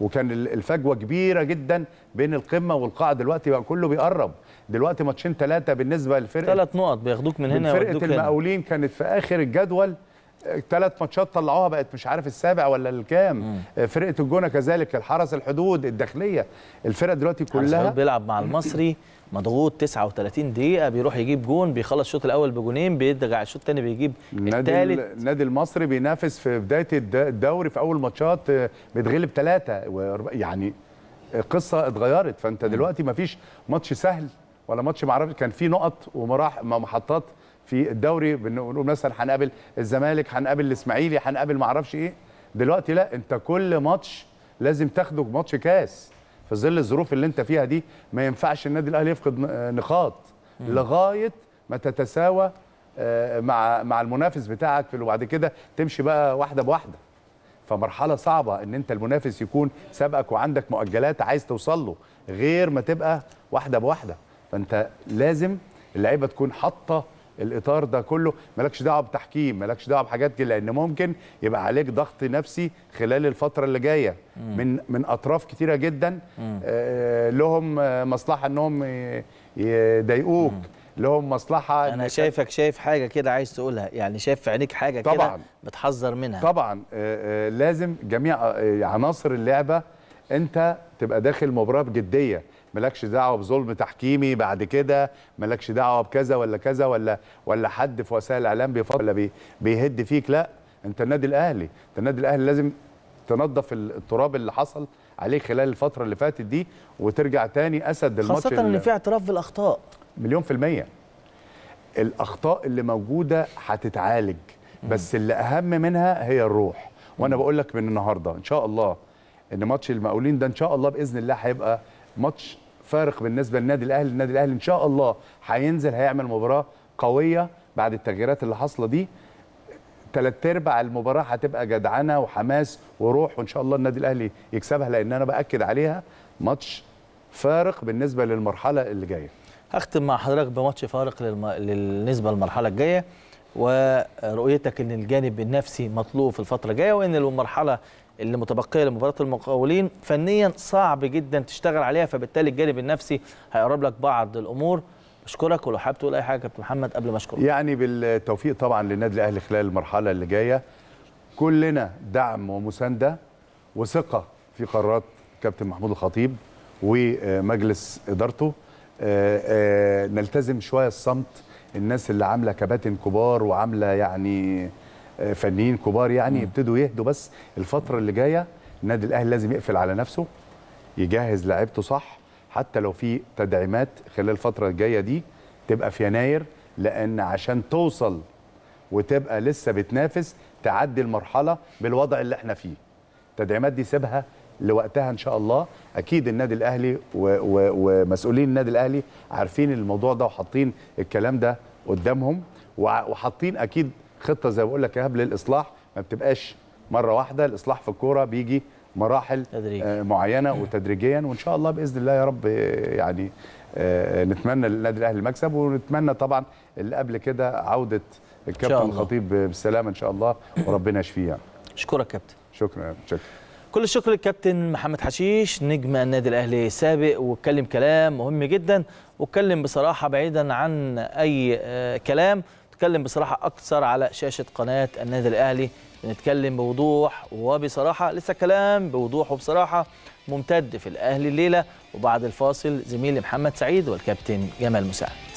وكان الفجوه كبيره جدا بين القمه والقاع دلوقتي بقى كله بيقرب دلوقتي ماتشين ثلاثه بالنسبه للفرقه ثلاث نقط بياخدوك من هنا فرقه المقاولين كانت في اخر الجدول ثلاث ماتشات طلعوها بقت مش عارف السابع ولا الكام فرقه الجونه كذلك الحرس الحدود الداخليه الفرقه دلوقتي كلها بيلعب مع المصري مضغوط 39 دقيقه بيروح يجيب جون بيخلص الشوط الاول بجونين بيرجع الشوط الثاني بيجيب الثالث النادي المصري بينافس في بدايه الدوري في اول ماتشات آه، بيتغلب ثلاثه يعني القصه اتغيرت فانت دلوقتي مفيش ماتش سهل ولا ماتش معرفش كان في نقط ومراحل محطات في الدوري بنقول مثلا هنقابل الزمالك هنقابل الاسماعيلي هنقابل معرفش ايه دلوقتي لا انت كل ماتش لازم تاخده ماتش كاس في ظل الظروف اللي انت فيها دي ما ينفعش النادي الاهلي يفقد نقاط لغايه ما تتساوى آه، مع مع المنافس بتاعك وبعد كده تمشي بقى واحده بواحده فمرحله صعبه ان انت المنافس يكون سابقك وعندك مؤجلات عايز توصل له غير ما تبقى واحده بواحده فانت لازم اللعيبه تكون حاطه الاطار ده كله مالكش دعوه بتحكيم مالكش دعوه بحاجات كده لان ممكن يبقى عليك ضغط نفسي خلال الفتره اللي جايه من من اطراف كتيره جدا آه لهم مصلحه انهم يضايقوك لهم مصلحه انا شايفك شايف حاجه كده عايز تقولها يعني شايف في عينيك حاجه كده بتحذر منها طبعا آآ آه، آآ آه، لازم جميع آه، يعني عناصر اللعبه انت تبقى داخل مباراه بجديه مالكش دعوه بظلم تحكيمي بعد كده مالكش دعوه بكذا ولا كذا ولا ولا حد في وسائل الاعلام بيفضل ولا بي بيهد فيك لا انت النادي الاهلي انت النادي الاهلي لازم تنظف التراب اللي حصل عليه خلال الفتره اللي فاتت دي وترجع تاني اسد الماتش خاصه ان في اعتراف بالاخطاء مليون في المية الأخطاء اللي موجودة هتتعالج بس اللي أهم منها هي الروح وأنا بقول لك من النهاردة إن شاء الله إن ماتش المقاولين ده إن شاء الله بإذن الله هيبقى ماتش فارق بالنسبة للنادي الأهلي النادي الأهلي إن شاء الله هينزل هيعمل مباراة قوية بعد التغييرات اللي حاصلة دي ثلاث ارباع المباراه هتبقى جدعنه وحماس وروح وان شاء الله النادي الاهلي يكسبها لان انا باكد عليها ماتش فارق بالنسبه للمرحله اللي جايه هختم مع حضرتك بماتش فارق للم... للنسبه للمرحله الجايه ورؤيتك ان الجانب النفسي مطلوب في الفتره الجايه وان المرحله اللي متبقيه لمباراه المقاولين فنيا صعب جدا تشتغل عليها فبالتالي الجانب النفسي هيقرب لك بعض الامور اشكرك ولو حابب تقول اي حاجه كابتن محمد قبل ما اشكرك يعني بالتوفيق طبعا للنادي الاهلي خلال المرحله اللي جايه كلنا دعم ومسانده وثقه في قرارات كابتن محمود الخطيب ومجلس ادارته آه، آه، نلتزم شويه الصمت الناس اللي عامله كباتن كبار وعامله يعني آه، فنيين كبار يعني يبتدوا يهدوا بس الفتره اللي جايه النادي الاهلي لازم يقفل على نفسه يجهز لعيبته صح حتى لو في تدعيمات خلال الفتره الجايه دي تبقى في يناير لان عشان توصل وتبقى لسه بتنافس تعدي المرحله بالوضع اللي احنا فيه التدعيمات دي سيبها لوقتها ان شاء الله اكيد النادي الاهلي ومسؤولين النادي الاهلي عارفين الموضوع ده وحاطين الكلام ده قدامهم وحاطين اكيد خطه زي ما بقول لك يا للاصلاح ما بتبقاش مره واحده الاصلاح في الكوره بيجي مراحل آه، تدريج. معينه وتدريجيا وان شاء الله باذن الله يا رب يعني آه، نتمنى للنادي الاهلي المكسب ونتمنى طبعا اللي قبل كده عوده الكابتن الخطيب بالسلامه ان شاء الله وربنا يشفيه يعني اشكرك كابتن شكرا شكرا كل الشكر للكابتن محمد حشيش نجم النادي الاهلي السابق واتكلم كلام مهم جدا واتكلم بصراحه بعيدا عن اي آه، كلام اتكلم بصراحه اكثر على شاشه قناه النادي الاهلي بنتكلم بوضوح وبصراحه لسه كلام بوضوح وبصراحه ممتد في الاهلي الليله وبعد الفاصل زميلي محمد سعيد والكابتن جمال مساعد